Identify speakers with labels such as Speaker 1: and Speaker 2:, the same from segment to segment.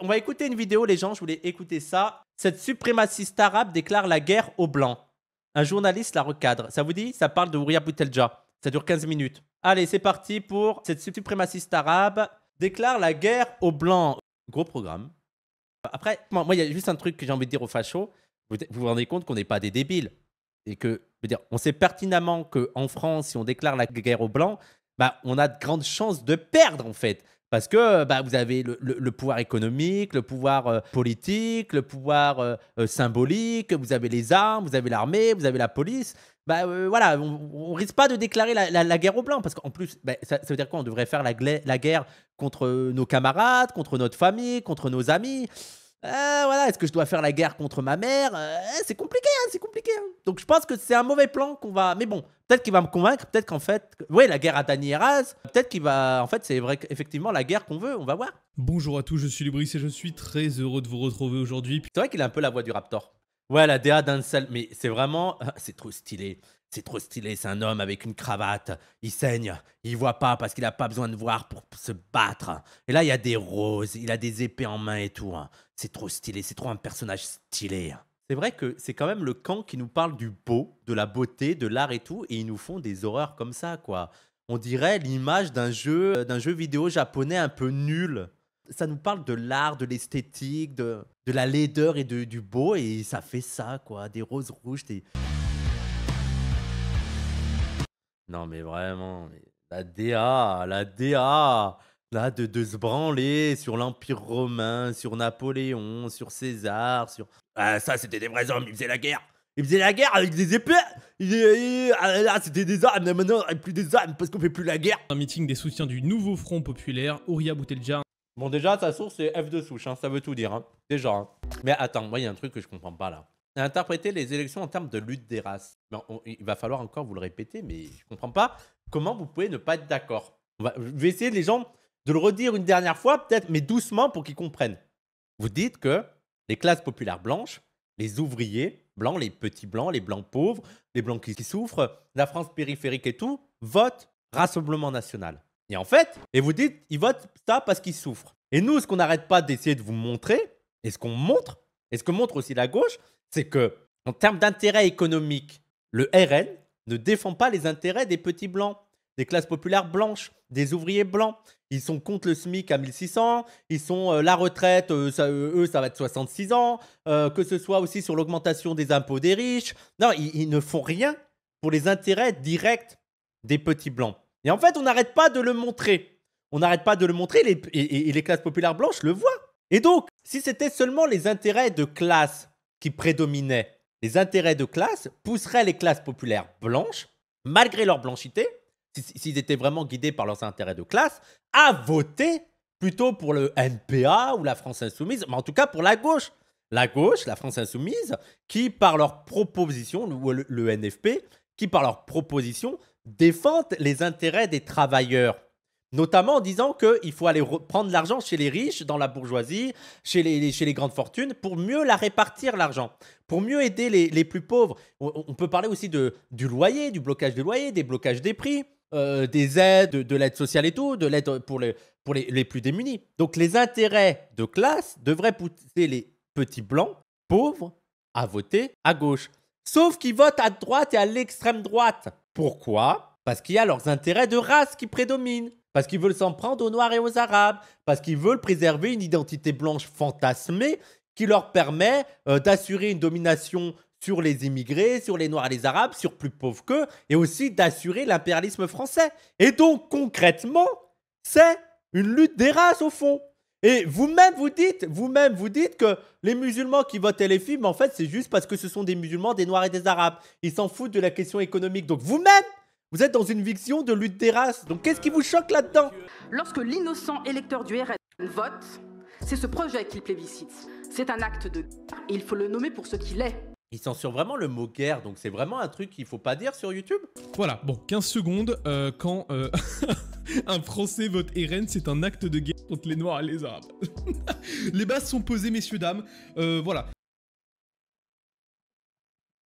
Speaker 1: on va écouter une vidéo, les gens, je voulais écouter ça. Cette suprémaciste arabe déclare la guerre aux Blancs. Un journaliste la recadre. Ça vous dit Ça parle de Ouria Boutelja. Ça dure 15 minutes. Allez, c'est parti pour cette suprémaciste arabe déclare la guerre aux Blancs. Gros programme. Après, moi, il y a juste un truc que j'ai envie de dire aux fachos. Vous vous rendez compte qu'on n'est pas des débiles. Et que, je veux dire, on sait pertinemment qu'en France, si on déclare la guerre aux Blancs, bah, on a de grandes chances de perdre, en fait. Parce que bah, vous avez le, pouvoir économique, le pouvoir euh, politique, le pouvoir euh, euh, symbolique, vous avez les armes, vous avez l'armée, vous avez la police. Bah, voilà, on, ne risque pas de déclarer la, guerre aux Blancs, parce qu'en plus, bah, ça, veut dire quoi On devrait faire la guerre contre nos camarades, contre notre famille, contre nos amis. Euh, voilà, est-ce que je dois faire la guerre contre ma mère euh, C'est compliqué, hein, c'est compliqué. Hein. Donc je pense que c'est un mauvais plan qu'on va. Mais bon, peut-être qu'il va me convaincre, peut-être qu'en fait, oui, la guerre à Eras, peut-être qu'il va. En fait, c'est vrai effectivement la guerre qu'on veut. On va voir.
Speaker 2: Bonjour à tous, je suis Libris et je
Speaker 1: suis très heureux de vous retrouver aujourd'hui. C'est vrai qu'il a un peu la voix du Raptor. Ouais, la DA seul. mais c'est vraiment, c'est trop stylé. C'est trop stylé, c'est un homme avec une cravate. Il saigne, il voit pas parce qu'il a pas besoin de voir pour se battre. Et là, il y a des roses, il a des épées en main et tout. Hein. C'est trop stylé, c'est trop un personnage stylé. C'est vrai que c'est quand même le camp qui nous parle du beau, de la beauté, de l'art et tout, et ils nous font des horreurs comme ça, quoi. On dirait l'image d'un jeu, euh, d'un jeu vidéo japonais un peu nul. Ça nous parle de l'art, de l'esthétique, de, de la laideur et de, du beau, et ça fait ça, quoi. Des roses rouges, des... Non, mais vraiment, la DA, la DA, là, de, se branler sur l'Empire romain, sur Napoléon, sur César, sur. Ah, ça, c'était des vrais hommes, ils faisaient la guerre! Ils faisaient la
Speaker 2: guerre avec des épées. Ah, là, c'était des armes. Maintenant, on plus des armes parce qu'on fait plus la guerre. Un meeting des soutiens du nouveau Front populaire, Ouria Boutelja. Bon, déjà, sa source, c'est F de souche.
Speaker 1: Hein, ça veut tout dire. Hein. Déjà. Hein. Mais attends, moi, il y a un truc que je comprends pas là interpréter les élections en termes de lutte des races. Ben, il va falloir encore vous le répéter, mais je ne comprends pas comment vous pouvez ne pas être d'accord. je vais essayer, les gens, de le redire une dernière fois, peut-être, mais doucement pour qu'ils comprennent. Vous dites que les classes populaires blanches, les ouvriers blancs, les petits blancs, les blancs pauvres, les blancs qui, souffrent, la France périphérique et tout, votent Rassemblement national. Et en fait, et vous dites, ils votent ça parce qu'ils souffrent. Et nous, ce qu'on n'arrête pas d'essayer de vous montrer, et ce qu'on montre, et ce que montre aussi la gauche, c'est que, en termes d'intérêt économique, le RN ne défend pas les intérêts des petits blancs, des classes populaires blanches, des ouvriers blancs. Ils sont contre le SMIC à 1600, ils sont euh, la retraite, euh, euh, eux, ça va être 66 ans, que ce soit aussi sur l'augmentation des impôts des riches. Non, ils, ne font rien pour les intérêts directs des petits blancs. Et en fait, on n'arrête pas de le montrer. On n'arrête pas de le montrer et les classes populaires blanches le voient. Et donc, si c'était seulement les intérêts de classe qui prédominaient les intérêts de classe pousseraient les classes populaires blanches, malgré leur blanchité, s'ils étaient vraiment guidés par leurs intérêts de classe, à voter plutôt pour le NPA ou la France insoumise, mais en tout cas pour la gauche. La gauche, la France insoumise, qui par leur proposition, ou le, NFP, qui par leur proposition défendent les intérêts des travailleurs Notamment en disant qu'il faut aller prendre l'argent chez les riches, dans la bourgeoisie, chez les, chez les grandes fortunes, pour mieux la répartir, l'argent, pour mieux aider les, plus pauvres. On, peut parler aussi de, du loyer, du blocage des loyers, des blocages des prix, euh, des aides, de, l'aide sociale et tout, de l'aide pour, pour les, les plus démunis. Donc les intérêts de classe devraient pousser les petits blancs, pauvres, à voter à gauche. Sauf qu'ils votent à droite et à l'extrême droite. Pourquoi Parce qu'il y a leurs intérêts de race qui prédominent parce qu'ils veulent s'en prendre aux Noirs et aux Arabes, parce qu'ils veulent préserver une identité blanche fantasmée qui leur permet euh, d'assurer une domination sur les immigrés, sur les Noirs et les Arabes, sur plus pauvres qu'eux, et aussi d'assurer l'impérialisme français. Et donc, concrètement, c'est une lutte des races, au fond. Et vous-même, vous dites, vous-même, vous dites que les musulmans qui votent LFI, mais en fait, c'est juste parce que ce sont des musulmans, des noirs et des arabes. Ils s'en foutent de la question économique. Donc vous-même, vous êtes dans une fiction de lutte des races, donc qu'est-ce
Speaker 3: qui vous choque là-dedans Lorsque l'innocent électeur du RN vote, c'est ce projet qu'il plébiscite. C'est un acte de guerre et il faut le nommer pour ce qu'il est.
Speaker 1: Il censure vraiment le mot guerre,
Speaker 2: donc c'est vraiment un truc qu'il faut pas dire sur YouTube. Voilà, bon, 15 secondes, euh, quand euh, un Français vote RN, c'est un acte de guerre contre les Noirs et les Arabes. les bases sont posées, messieurs, dames, euh, voilà.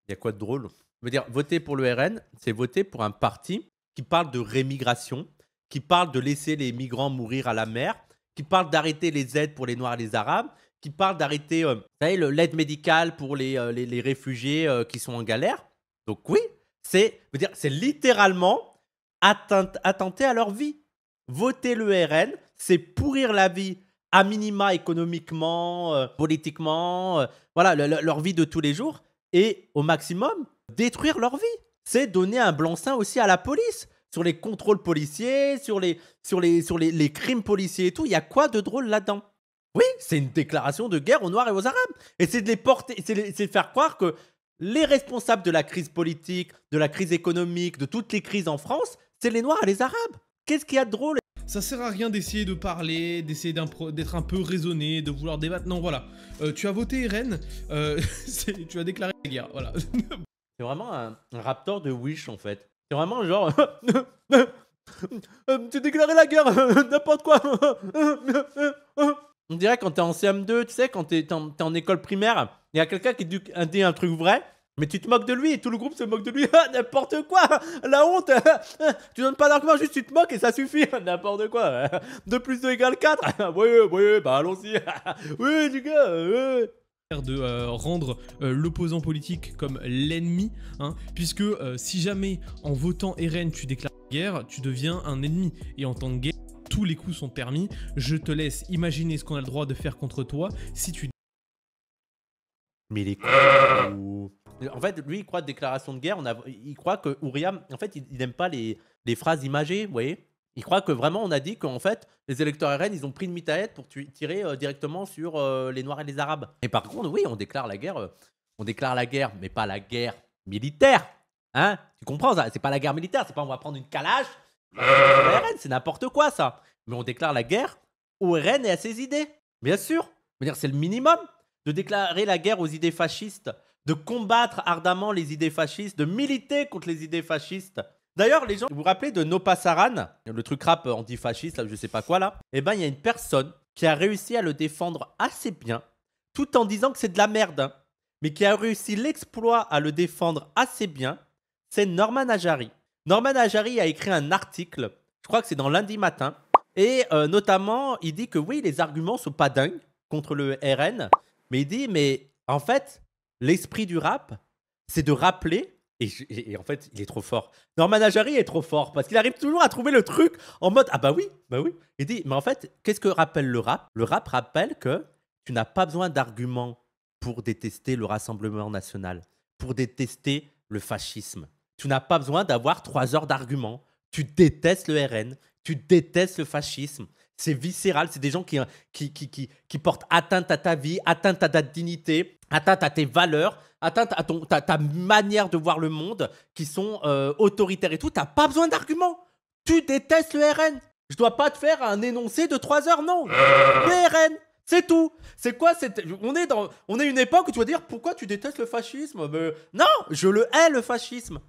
Speaker 1: Y a quoi de drôle dire, voter pour le RN, c'est voter pour un parti qui parle de rémigration, qui parle de laisser les migrants mourir à la mer, qui parle d'arrêter les aides pour les Noirs et les Arabes, qui parle d'arrêter euh, l'aide médicale pour les, euh, les, réfugiés euh, qui sont en galère. Donc oui, c'est littéralement atteinte, attenter à leur vie. Voter le RN, c'est pourrir la vie à minima économiquement, politiquement, voilà, leur vie de tous les jours. Et au maximum, détruire leur vie. C'est donner un blanc-seing aussi à la police sur les contrôles policiers, sur les, sur les, sur les, crimes policiers et tout. Il y a quoi de drôle là-dedans Oui, c'est une déclaration de guerre aux Noirs et aux Arabes. Et c'est de les porter, c'est de, faire croire que les responsables de la crise politique, de la crise économique, de toutes les crises en France, c'est les Noirs et les Arabes.
Speaker 2: Qu'est-ce qu'il y a de drôle ça sert à rien d'essayer de parler, d'essayer d'être un, peu raisonné, de vouloir débattre. Non, voilà. Euh, tu as voté Irène, euh, tu as déclaré la guerre. Voilà. C'est vraiment un, raptor de Wish en fait. C'est vraiment genre.
Speaker 1: Euh, tu déclaré la guerre, n'importe quoi. On dirait quand t'es en CM2, tu sais, quand t'es en, en, école primaire, il y a quelqu'un qui dit, un truc vrai, mais tu te moques de lui et tout le groupe se moque de lui. Ah, n'importe quoi La honte Tu donnes pas d'argument, juste tu te moques et ça suffit. n'importe quoi 2 plus 2 égale 4 Oui, oui, bah allons-y
Speaker 2: Oui, du gars de euh, rendre euh, l'opposant politique comme l'ennemi, hein, puisque euh, si jamais en votant RN tu déclares guerre, tu deviens un ennemi. Et en tant que guerre, tous les coups sont permis. Je te laisse imaginer ce qu'on a le droit de faire contre toi si tu...
Speaker 1: Mais les coups... En fait, lui, il croit déclaration de guerre, on il croit que Uriam, en fait, il n'aime pas les, les phrases imagées, vous voyez il croit que vraiment on a dit qu'en fait, les électeurs RN, ils ont pris une aide pour tirer euh, directement sur euh, les Noirs et les Arabes. Et par contre, oui, on déclare la guerre, euh, on déclare la guerre, mais pas la guerre militaire. Hein Tu comprends ça C'est pas la guerre militaire, c'est pas on va prendre une calache. c'est n'importe quoi ça. Mais on déclare la guerre au RN et à ses idées. Bien sûr. C'est le minimum de déclarer la guerre aux idées fascistes, de combattre ardemment les idées fascistes, de militer contre les idées fascistes. D'ailleurs, les gens, vous vous rappelez de No Passaran, le truc rap antifasciste, fasciste je sais pas quoi là Eh ben, il y a une personne qui a réussi à le défendre assez bien, tout en disant que c'est de la merde, hein. mais qui a réussi l'exploit à le défendre assez bien, c'est Norman Ajari. Norman Ajari a écrit un article, je crois que c'est dans lundi matin, et euh, notamment, il dit que oui, les arguments sont pas dingues contre le RN, mais il dit, mais en fait, l'esprit du rap, c'est de rappeler et, en fait, il est trop fort. Norman Ajari est trop fort parce qu'il arrive toujours à trouver le truc en mode Ah bah oui, bah oui. Il dit Mais en fait, qu'est-ce que rappelle le rap Le rap rappelle que tu n'as pas besoin d'arguments pour détester le Rassemblement national, pour détester le fascisme. Tu n'as pas besoin d'avoir trois heures d'arguments. Tu détestes le RN, tu détestes le fascisme. C'est viscéral, c'est des gens qui, qui portent atteinte à ta vie, atteinte à ta dignité, atteinte à tes valeurs à ton, ta, manière de voir le monde, qui sont euh, autoritaires et tout, t'as pas besoin d'arguments. Tu détestes le RN. Je dois pas te faire un énoncé de 3 heures, non. le RN, c'est tout.
Speaker 2: C'est quoi On est dans, on est une époque où tu vas dire pourquoi tu détestes le fascisme. Euh, non, je le hais le fascisme.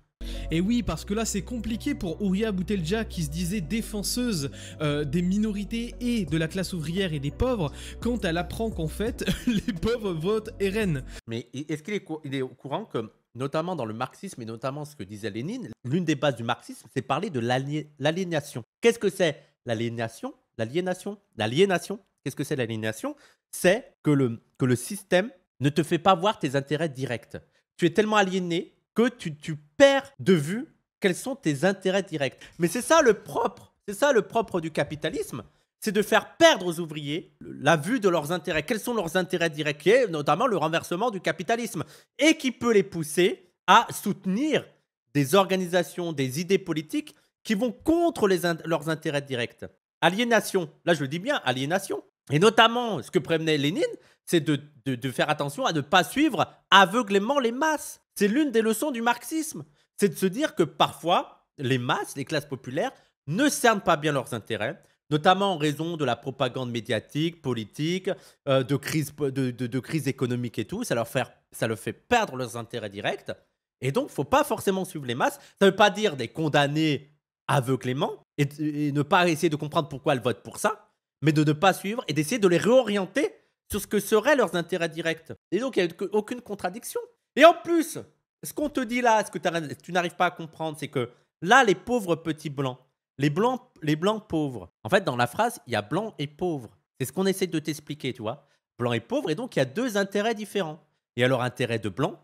Speaker 2: Et oui, parce que là c'est compliqué pour Ouria Boutelja qui se disait défenseuse euh, des minorités et de la classe ouvrière et des pauvres quand elle apprend qu'en fait les pauvres votent RN. Mais est-ce qu'il est, au courant que notamment dans
Speaker 1: le marxisme et notamment ce que disait Lénine, l'une des bases du marxisme, c'est parler de l'aliénation. Qu'est-ce que c'est l'aliénation L'aliénation L'aliénation Qu'est-ce que c'est l'aliénation C'est que le, que le système ne te fait pas voir tes intérêts directs. Tu es tellement aliéné que tu, perds de vue quels sont tes intérêts directs. Mais c'est ça le propre, c'est ça le propre du capitalisme, c'est de faire perdre aux ouvriers la vue de leurs intérêts. Quels sont leurs intérêts directs, et notamment le renversement du capitalisme, et qui peut les pousser à soutenir des organisations, des idées politiques qui vont contre leurs intérêts directs. Aliénation, là je le dis bien, aliénation. Et notamment, ce que prévenait Lénine, c'est de, faire attention à ne pas suivre aveuglément les masses. C'est l'une des leçons du marxisme. C'est de se dire que parfois, les masses, les classes populaires, ne cernent pas bien leurs intérêts, notamment en raison de la propagande médiatique, politique, euh, de, crise, de, crise économique et tout. Ça leur, fait, ça le fait perdre leurs intérêts directs. Et donc, faut pas forcément suivre les masses. Ça ne veut pas dire les condamner aveuglément et, et ne pas essayer de comprendre pourquoi elles votent pour ça, mais de ne pas suivre et d'essayer de les réorienter sur ce que seraient leurs intérêts directs. Et donc, il n'y a aucune contradiction. Et en plus, ce qu'on te dit là, ce que tu n'arrives pas à comprendre, c'est que là, les pauvres petits blancs, les blancs, les blancs pauvres, en fait, dans la phrase, il y a blanc et pauvre. C'est ce qu'on essaie de t'expliquer, tu vois. Blanc et pauvre, et donc il y a deux intérêts différents. Il y a leur intérêt de blanc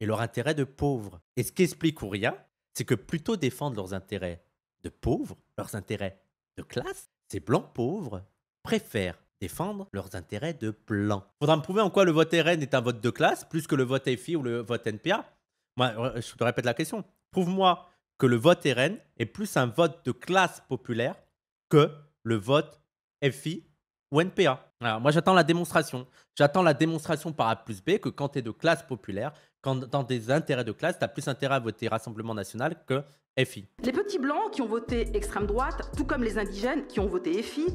Speaker 1: et leur intérêt de pauvre. Et ce qu'explique Ouria, c'est que plutôt défendre leurs intérêts de pauvres, leurs intérêts de classe, ces blancs pauvres préfèrent défendre leurs intérêts de plan. Faudra me prouver en quoi le vote RN est un vote de classe plus que le vote FI ou le vote NPA. Moi, je te répète la question. Prouve-moi que le vote RN est plus un vote de classe populaire que le vote FI ou NPA. Alors moi j'attends la démonstration. J'attends la démonstration par A plus B que quand tu es de classe populaire, quand dans des intérêts de classe, tu as plus intérêt à voter Rassemblement national que FI.
Speaker 3: Les petits blancs qui ont voté extrême droite, tout comme les indigènes qui ont voté FI,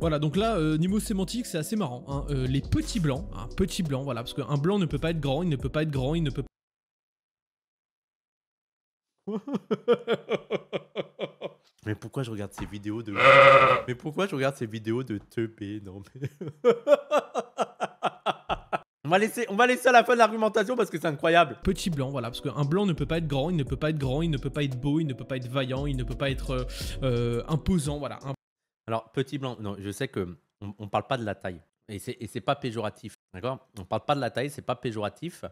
Speaker 2: voilà, donc là, euh, niveau sémantique, c'est assez marrant. Hein. Euh, les petits blancs, un hein, petit blanc, voilà, parce qu'un blanc ne peut pas être grand, il ne peut pas être grand, il ne peut pas...
Speaker 1: Mais pourquoi je regarde ces vidéos de... Euh. Mais pourquoi je regarde ces vidéos de teubé Non mais...
Speaker 2: On va, laisser, on va laisser à la fin de l'argumentation parce que c'est incroyable. Petit blanc, voilà, parce qu'un blanc ne peut pas être grand, il ne peut pas être grand, il ne peut pas être beau, il ne peut pas être vaillant, il ne peut pas être imposant, voilà.
Speaker 1: Alors, petit blanc, non, je sais qu'on ne parle pas de la taille. Et ce n'est pas péjoratif. D'accord On ne parle pas de la taille, c'est pas péjoratif.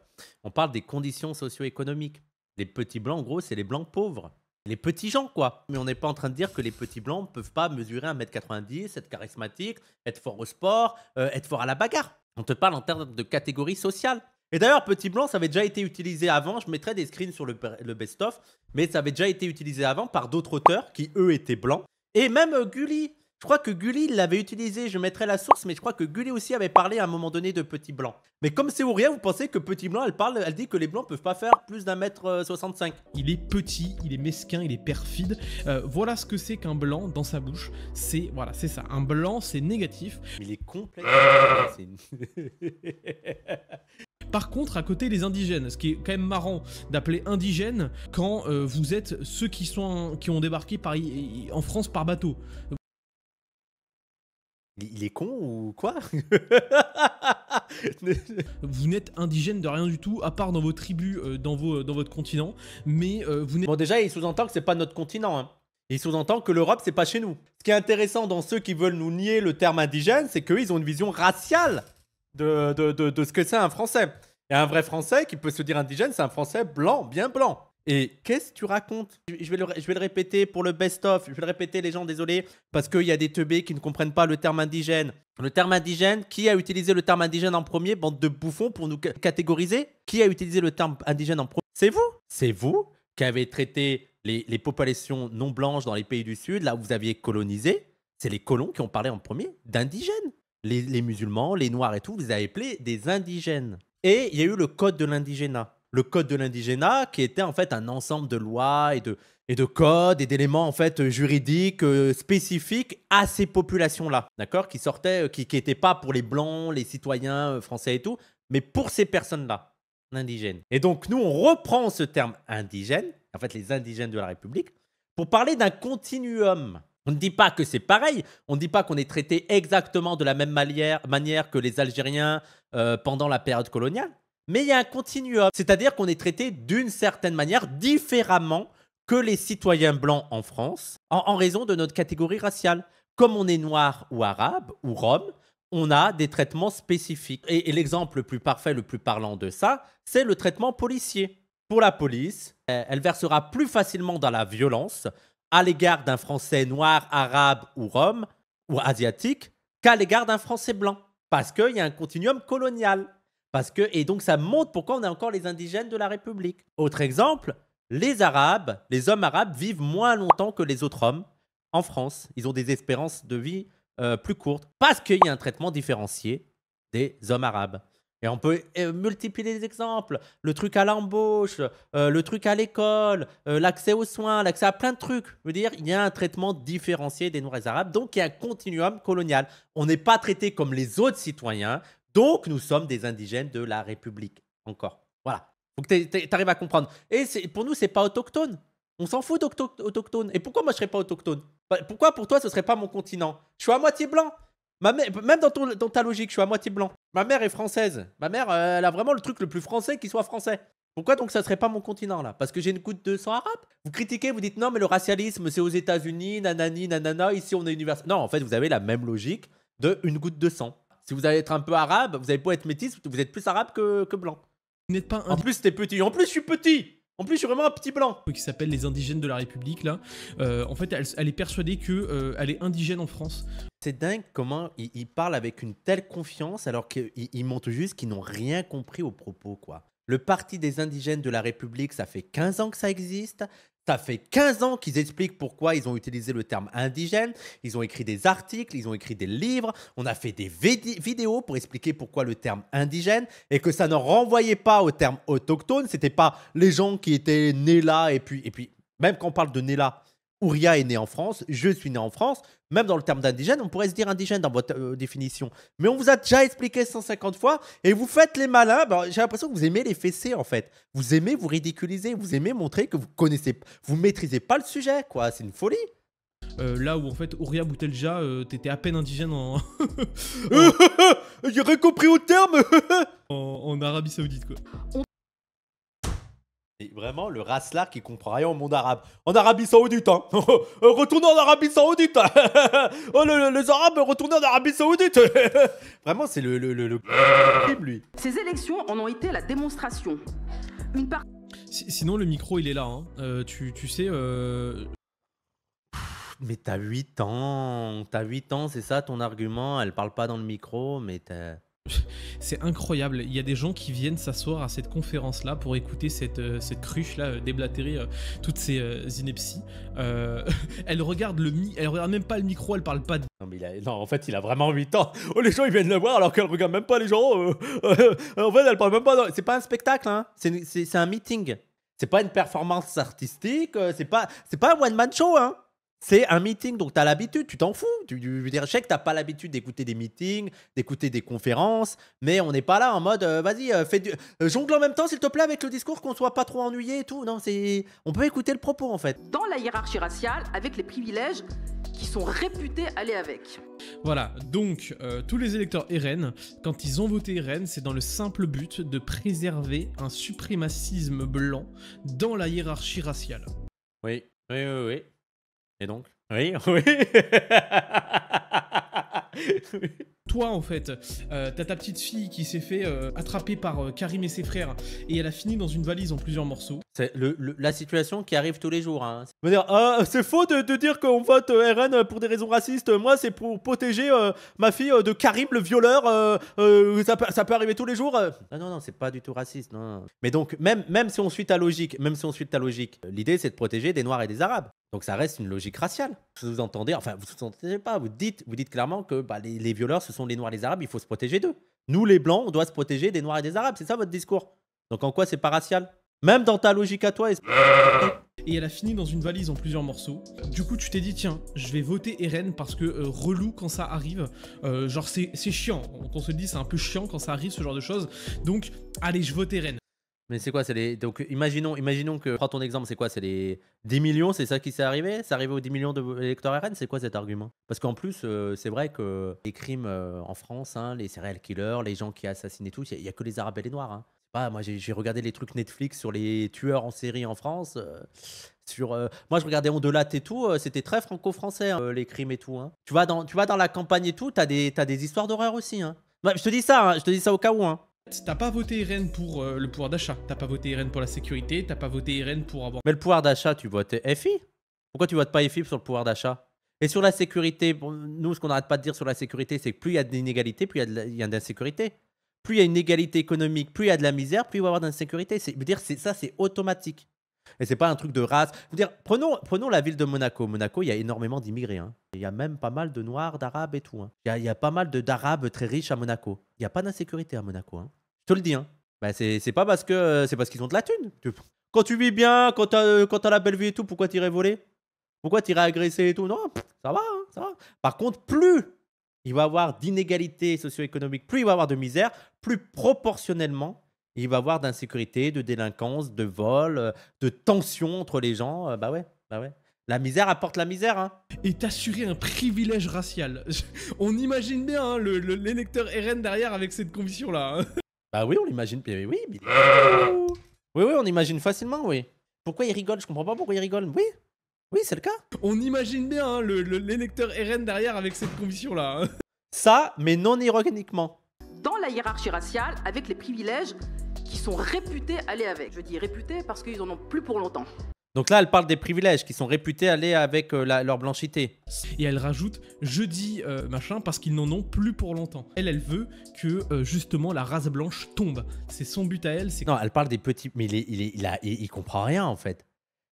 Speaker 1: On parle des conditions socio-économiques. Les petits blancs, en gros, c'est les blancs pauvres. Les petits gens, quoi. Mais on n'est pas en train de dire que les petits blancs ne peuvent pas mesurer 1m90, être charismatique, être fort au sport, euh, être fort à la bagarre. On te parle en termes de catégorie sociale. Et d'ailleurs, petit blanc, ça avait déjà été utilisé avant. Je mettrai des screens sur le, best-of, mais ça avait déjà été utilisé avant par d'autres auteurs qui, eux, étaient blancs. Et même euh, Gully. Je crois que Gulli l'avait utilisé, je mettrai la source, mais je crois que Gulli aussi avait parlé à un moment donné de Petit
Speaker 2: Blanc. Mais comme c'est ou rien, vous pensez que Petit Blanc, elle parle, elle dit que les Blancs peuvent pas faire plus d'un mètre 65. Euh, il est petit, il est mesquin, il est perfide. Euh, voilà ce que c'est qu'un Blanc dans sa bouche. C'est voilà, c'est ça. Un Blanc, c'est négatif. Il est complètement. Par contre, à côté, les indigènes, ce qui est quand même marrant d'appeler indigène quand euh, vous êtes ceux qui, sont, qui ont débarqué en France par bateau. Il est con ou quoi Vous n'êtes indigène de rien du tout, à part dans vos tribus, euh, dans, votre continent, mais euh, vous n'êtes... Bon déjà, il sous-entend que c'est pas notre continent. Hein. Il sous-entend que l'Europe, c'est pas chez nous.
Speaker 1: Ce qui est intéressant dans ceux qui veulent nous nier le terme indigène, c'est qu'ils ont une vision raciale de, de ce que c'est un Français. Et un vrai Français qui peut se dire indigène, c'est un Français blanc, bien blanc. Et qu'est-ce que tu racontes je vais, le, répéter pour le best-of, je vais le répéter les gens, désolé, parce qu'il y a des teubés qui ne comprennent pas le terme indigène. Le terme indigène, qui a utilisé le terme indigène en premier Bande de bouffons pour nous catégoriser Qui a utilisé le terme indigène en premier C'est vous C'est vous qui avez traité les, populations non blanches dans les pays du Sud, là où vous aviez colonisé. C'est les colons qui ont parlé en premier d'indigènes. Les, musulmans, les noirs et tout, vous avez appelés des indigènes. Et il y a eu le code de l'indigénat le code de l'indigénat, qui était en fait un ensemble de lois et de, et de codes et d'éléments en fait juridiques euh, spécifiques à ces populations-là, d'accord, qui sortaient, euh, qui n'étaient pas pour les blancs, les citoyens euh, français et tout, mais pour ces personnes-là, indigènes. Et donc nous, on reprend ce terme indigène, en fait les indigènes de la République, pour parler d'un continuum. On ne dit pas que c'est pareil, on ne dit pas qu'on est traité exactement de la même manière, que les Algériens pendant la période coloniale, mais il y a un continuum, c'est-à-dire qu'on est traité d'une certaine manière différemment que les citoyens blancs en France en, raison de notre catégorie raciale. Comme on est noir ou arabe ou rome, on a des traitements spécifiques. Et, l'exemple le plus parfait, le plus parlant de ça, c'est le traitement policier. Pour la police, elle, versera plus facilement dans la violence à l'égard d'un Français noir, arabe ou rome ou asiatique qu'à l'égard d'un Français blanc. Parce qu'il y a un continuum colonial. Parce que, et donc ça montre pourquoi on a encore les indigènes de la République. Autre exemple, les Arabes, les hommes arabes vivent moins longtemps que les autres hommes en France. Ils ont des espérances de vie euh, plus courtes parce qu'il y a un traitement différencié des hommes arabes. Et on peut euh, multiplier les exemples. Le truc à l'embauche, euh, le truc à l'école, l'accès aux soins, l'accès à plein de trucs. Je veux dire, il y a un traitement différencié des Noirs Arabes. Donc, il y a un continuum colonial. On n'est pas traité comme les autres citoyens. Donc, nous sommes des indigènes de la République. Encore. Voilà. Donc, tu arrives à comprendre. Et pour nous, c'est pas autochtone. On s'en fout d'autochtone. Et pourquoi moi, je serais pas autochtone bah, Pourquoi pour toi, ce serait pas mon continent Je suis à moitié blanc. même dans, ta logique, je suis à moitié blanc. Ma mère est française. Ma mère, euh, elle a vraiment le truc le plus français qui soit français. Pourquoi donc ça serait pas mon continent là Parce que j'ai une goutte de sang arabe Vous critiquez, vous dites non mais le racialisme c'est aux États-Unis, nanani, nanana, ici on est universel. Non, en fait vous avez la même logique de une goutte de sang. Si vous allez être un peu arabe, vous avez
Speaker 2: pas être métis, vous êtes plus arabe que, que blanc. Vous n'êtes pas un... En plus, t'es petit. En plus, je suis petit en plus, je suis vraiment un petit blanc. Qui s'appelle les indigènes de la République, là. Euh, en fait, elle, est persuadée qu'elle euh, elle est indigène en France. C'est dingue comment ils, parlent avec une telle confiance alors qu'ils
Speaker 1: montrent juste qu'ils n'ont rien compris au propos, quoi. Le Parti des indigènes de la République, ça fait 15 ans que ça existe. Ça fait 15 ans qu'ils expliquent pourquoi ils ont utilisé le terme indigène, ils ont écrit des articles, ils ont écrit des livres, on a fait des vidéos pour expliquer pourquoi le terme indigène et que ça ne renvoyait pas au terme autochtone, c'était pas les gens qui étaient nés là et puis et puis même quand on parle de nés là, Ouria est né en France, je suis né en France. Même dans le terme d'indigène, on pourrait se dire indigène dans votre euh, définition. Mais on vous a déjà expliqué 150 fois et vous faites les malins. Bah, j'ai l'impression que vous aimez les fessés en fait. Vous aimez vous ridiculiser, vous aimez montrer que vous connaissez, vous maîtrisez pas le sujet, quoi. C'est une folie.
Speaker 2: Euh, là où en fait Ouria Boutelja, euh, t'étais à peine indigène en. compris au terme en Arabie Saoudite quoi vraiment
Speaker 1: le raslar qui comprend rien au monde arabe. En Arabie Saoudite, hein euh, Retournez en Arabie Saoudite Oh, les Arabes, retournez en Arabie Saoudite Vraiment, c'est le, le,
Speaker 3: Ces élections en ont été la démonstration. Une part...
Speaker 2: Sinon, le micro, il est là. Hein. Euh, tu, sais... Euh, mais t'as 8
Speaker 1: ans T'as 8 ans, c'est ça ton argument Elle parle pas dans le micro, mais t'as...
Speaker 2: C'est incroyable. Il y a des gens qui viennent s'asseoir à cette conférence-là pour écouter cette, euh, cruche-là euh, déblatérer euh, toutes ces inepties. elle regarde le elle regarde même pas le micro, elle parle pas de. Non, mais en fait, il a vraiment 8 ans. Oh, les gens, ils viennent le voir alors qu'elle regarde même pas les gens.
Speaker 1: en fait, elle parle même pas. C'est pas un spectacle, hein. c'est un meeting. C'est pas une performance artistique, c'est pas, pas un one-man show, hein. C'est un meeting, donc tu as l'habitude, tu t'en fous. Tu, je sais que tu pas l'habitude d'écouter des meetings, d'écouter des conférences, mais on n'est pas là en mode euh, vas-y, euh, fais du... Euh, jongle en même temps, s'il te plaît, avec le discours, qu'on soit pas trop ennuyé et tout. Non,
Speaker 3: c'est. On peut écouter le propos en fait. Dans la hiérarchie raciale, avec les privilèges qui sont réputés aller avec.
Speaker 2: Voilà, donc tous les électeurs RN, quand ils ont voté RN, c'est dans le simple but de préserver un suprémacisme blanc dans la hiérarchie raciale.
Speaker 1: Oui, oui, oui, oui donc oui.
Speaker 2: oui en fait. Euh, t'as ta petite fille qui s'est fait euh, attraper par euh, Karim et ses frères et elle a fini dans une valise en plusieurs morceaux.
Speaker 1: C'est la situation qui
Speaker 2: arrive tous les jours.
Speaker 1: Hein. c'est faux de, dire qu'on vote RN pour des raisons racistes. Moi, c'est pour protéger ma fille de Karim le violeur. Ça peut, arriver tous les jours. non, non, c'est pas du tout raciste. Non. Mais donc, même, même si on suit ta logique, même si on suit ta logique, l'idée c'est de protéger des Noirs et des Arabes. Donc ça reste une logique raciale. Vous entendez, enfin vous entendez pas, vous dites, vous dites clairement que bah, les violeurs se sont les Noirs et les Arabes, il faut se protéger d'eux. Nous, les Blancs, on doit se protéger des Noirs et des Arabes. C'est ça votre discours. Donc en quoi c'est pas racial Même dans ta logique à toi. Et...
Speaker 2: elle a fini dans une valise en plusieurs morceaux. Du coup, tu t'es dit, tiens, je vais voter Eren parce que euh, relou quand ça arrive. Euh, genre, c'est chiant. On, on se dit, c'est un peu chiant quand ça arrive, ce genre de choses. Donc, allez, je vote Eren. Mais c'est quoi c'est les... Donc imaginons, imaginons que,
Speaker 1: prends ton exemple, c'est quoi C'est les 10 millions, c'est ça qui s'est arrivé C'est arrivé aux 10 millions d'électeurs RN C'est quoi cet argument Parce qu'en plus, euh, c'est vrai que les crimes euh, en France, hein, les serial killers, les gens qui assassinent et tout, il n'y a, que les Arabes et les Noirs. Hein. moi, j'ai regardé les trucs Netflix sur les tueurs en série en France. Euh, sur, moi, je regardais Ondelat et tout. C'était très franco-français, hein, les crimes et tout. Hein. Tu, vas dans, tu vas dans la campagne et tout, t'as des, as des histoires d'horreur aussi. Bah, je te dis ça, je te dis ça au
Speaker 2: cas où. T'as pas voté Irène pour euh, le pouvoir d'achat, t'as pas voté Irène pour la sécurité, t'as pas voté Irène pour avoir... Mais
Speaker 1: le pouvoir d'achat, tu votes FI Pourquoi tu votes pas FI sur le pouvoir d'achat Et sur la sécurité, nous, ce qu'on n'arrête pas de dire sur la sécurité, c'est que plus il y a d'inégalités, plus il y a d'insécurité. Plus il y a une égalité économique, plus il y a de la misère, plus il va y avoir d'insécurité. C'est dire c'est ça, c'est automatique. Et c'est pas un truc de race. Je dire, prenons, prenons la ville de Monaco. Monaco, il y a énormément d'immigrés. Hein. Il y a même pas mal de Noirs, d'Arabes et tout. Hein. Il, y a, pas mal d'Arabes très riches à Monaco. Il n'y a pas d'insécurité à Monaco. Hein. Je te le dis. Hein. Ben, c'est pas parce que euh, c'est parce qu'ils ont de la thune. Quand tu vis bien, quand tu as euh, la belle vie et tout, pourquoi t'irais voler Pourquoi t'irais agresser et tout Non, ça va, ça va. Par contre, plus il va y avoir d'inégalités socio-économiques, plus il va y avoir de misère, plus proportionnellement, il va y avoir d'insécurité, de délinquance, de vol, euh, de tension entre les gens. Euh, bah ouais, bah ouais. La misère apporte la misère. Hein. Et assuré un
Speaker 2: privilège racial. on imagine bien hein, l'électeur RN derrière avec cette conviction-là. Hein.
Speaker 1: Bah oui, on l'imagine. Oui, oui,
Speaker 2: oui, on imagine facilement, oui.
Speaker 1: Pourquoi il rigole Je comprends pas pourquoi il rigole. Oui, oui, c'est le cas. On imagine bien hein, l'électeur RN derrière avec cette conviction-là. Ça, mais non ironiquement
Speaker 3: dans la hiérarchie raciale avec les privilèges qui sont réputés aller avec. Je dis réputés parce qu'ils en ont plus pour longtemps.
Speaker 1: Donc là, elle parle des privilèges qui sont réputés aller avec euh, leur blanchité. Et elle
Speaker 2: rajoute je dis euh, machin parce qu'ils n'en ont plus pour longtemps. Elle, elle veut que euh, justement la race blanche tombe. C'est son but à elle. Non, elle parle des petits, mais il, il, a, il, comprend rien
Speaker 1: en fait.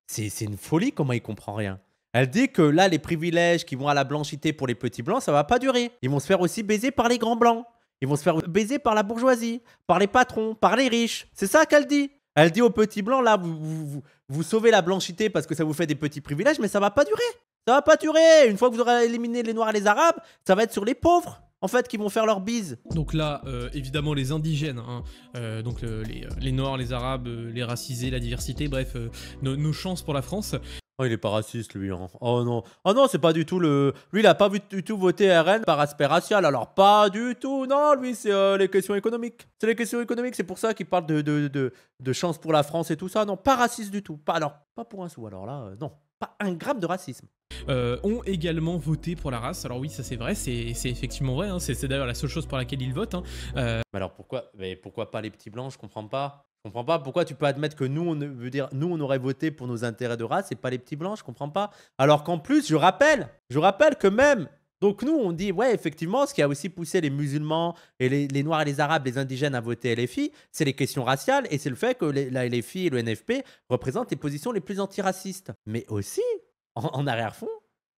Speaker 1: C'est une folie comment il comprend rien. Elle dit que là, les privilèges qui vont à la blanchité pour les petits blancs, ça va pas durer. Ils vont se faire aussi baiser par les grands blancs. Ils vont se faire baiser par la bourgeoisie, par les patrons, par les riches. C'est ça qu'elle dit. Elle dit aux petits blancs, là, vous, sauvez la blanchité parce que ça vous fait des petits privilèges, mais ça va pas durer. Ça va pas durer. Une fois que vous aurez éliminé les Noirs et les Arabes, ça va être sur les pauvres
Speaker 2: en fait, qui vont faire leur bise. Donc là, euh, évidemment, les indigènes, hein. euh, donc euh, les, Noirs, les Arabes, les racisés, la diversité, bref, nos chances pour la France, Oh, il est pas
Speaker 1: raciste, lui. Hein. Oh non. Oh non, c'est pas du tout le. Lui, il a pas du tout voté RN par aspect racial. Alors, pas du tout. Non, lui, c'est euh, les questions économiques. C'est les questions économiques. C'est pour ça qu'il parle de, de, de, chance pour la France et tout ça. Non, pas raciste du tout. Pas, alors, pas pour un sou. Alors là, euh, non. Pas un gramme de racisme.
Speaker 2: Euh, ont également voté pour la race. Alors oui, ça c'est vrai, c'est effectivement vrai. Hein. C'est d'ailleurs la seule chose pour laquelle ils votent. Hein. Mais alors pourquoi, mais pourquoi pas les petits blancs Je comprends pas. Je comprends pas pourquoi tu peux admettre que nous, on veut dire, nous, on aurait
Speaker 1: voté pour nos intérêts de race et pas les petits blancs. Je comprends pas. Alors qu'en plus, je rappelle, je rappelle que même. Donc nous, on dit, ouais, effectivement, ce qui a aussi poussé les musulmans et les, Noirs et les Arabes, les indigènes à voter LFI, c'est les questions raciales et c'est le fait que les, la LFI et le NFP représentent les positions les plus antiracistes. Mais aussi, en arrière-fond,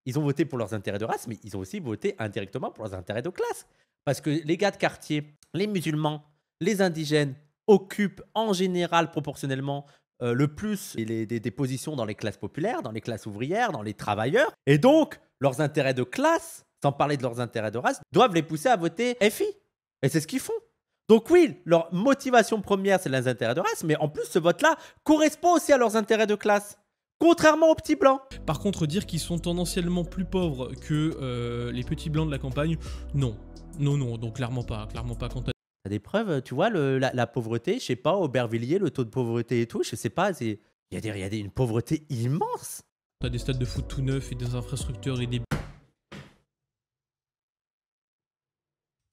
Speaker 1: ils ont voté pour leurs intérêts de race, mais ils ont aussi voté indirectement pour leurs intérêts de classe. Parce que les gars de quartier, les musulmans, les indigènes, occupent en général proportionnellement euh, le plus des, positions dans les classes populaires, dans les classes ouvrières, dans les travailleurs. Et donc, leurs intérêts de classe, sans parler de leurs intérêts de race, doivent les pousser à voter FI. Et c'est ce qu'ils font. Donc oui, leur motivation première, c'est les intérêts de race, mais en plus, ce vote-là correspond aussi à leurs intérêts
Speaker 2: de classe. Contrairement aux petits blancs. Par contre, dire qu'ils sont tendanciellement plus pauvres que euh, les petits blancs de la campagne, non. Non, non, donc clairement pas, clairement pas. Quand T'as des preuves,
Speaker 1: euh, tu vois, la, pauvreté, je sais pas, Aubervilliers, le taux de pauvreté et tout, je sais pas, il y a, des, y a
Speaker 2: une pauvreté immense. T'as des stades de foot tout neufs et des infrastructures et des...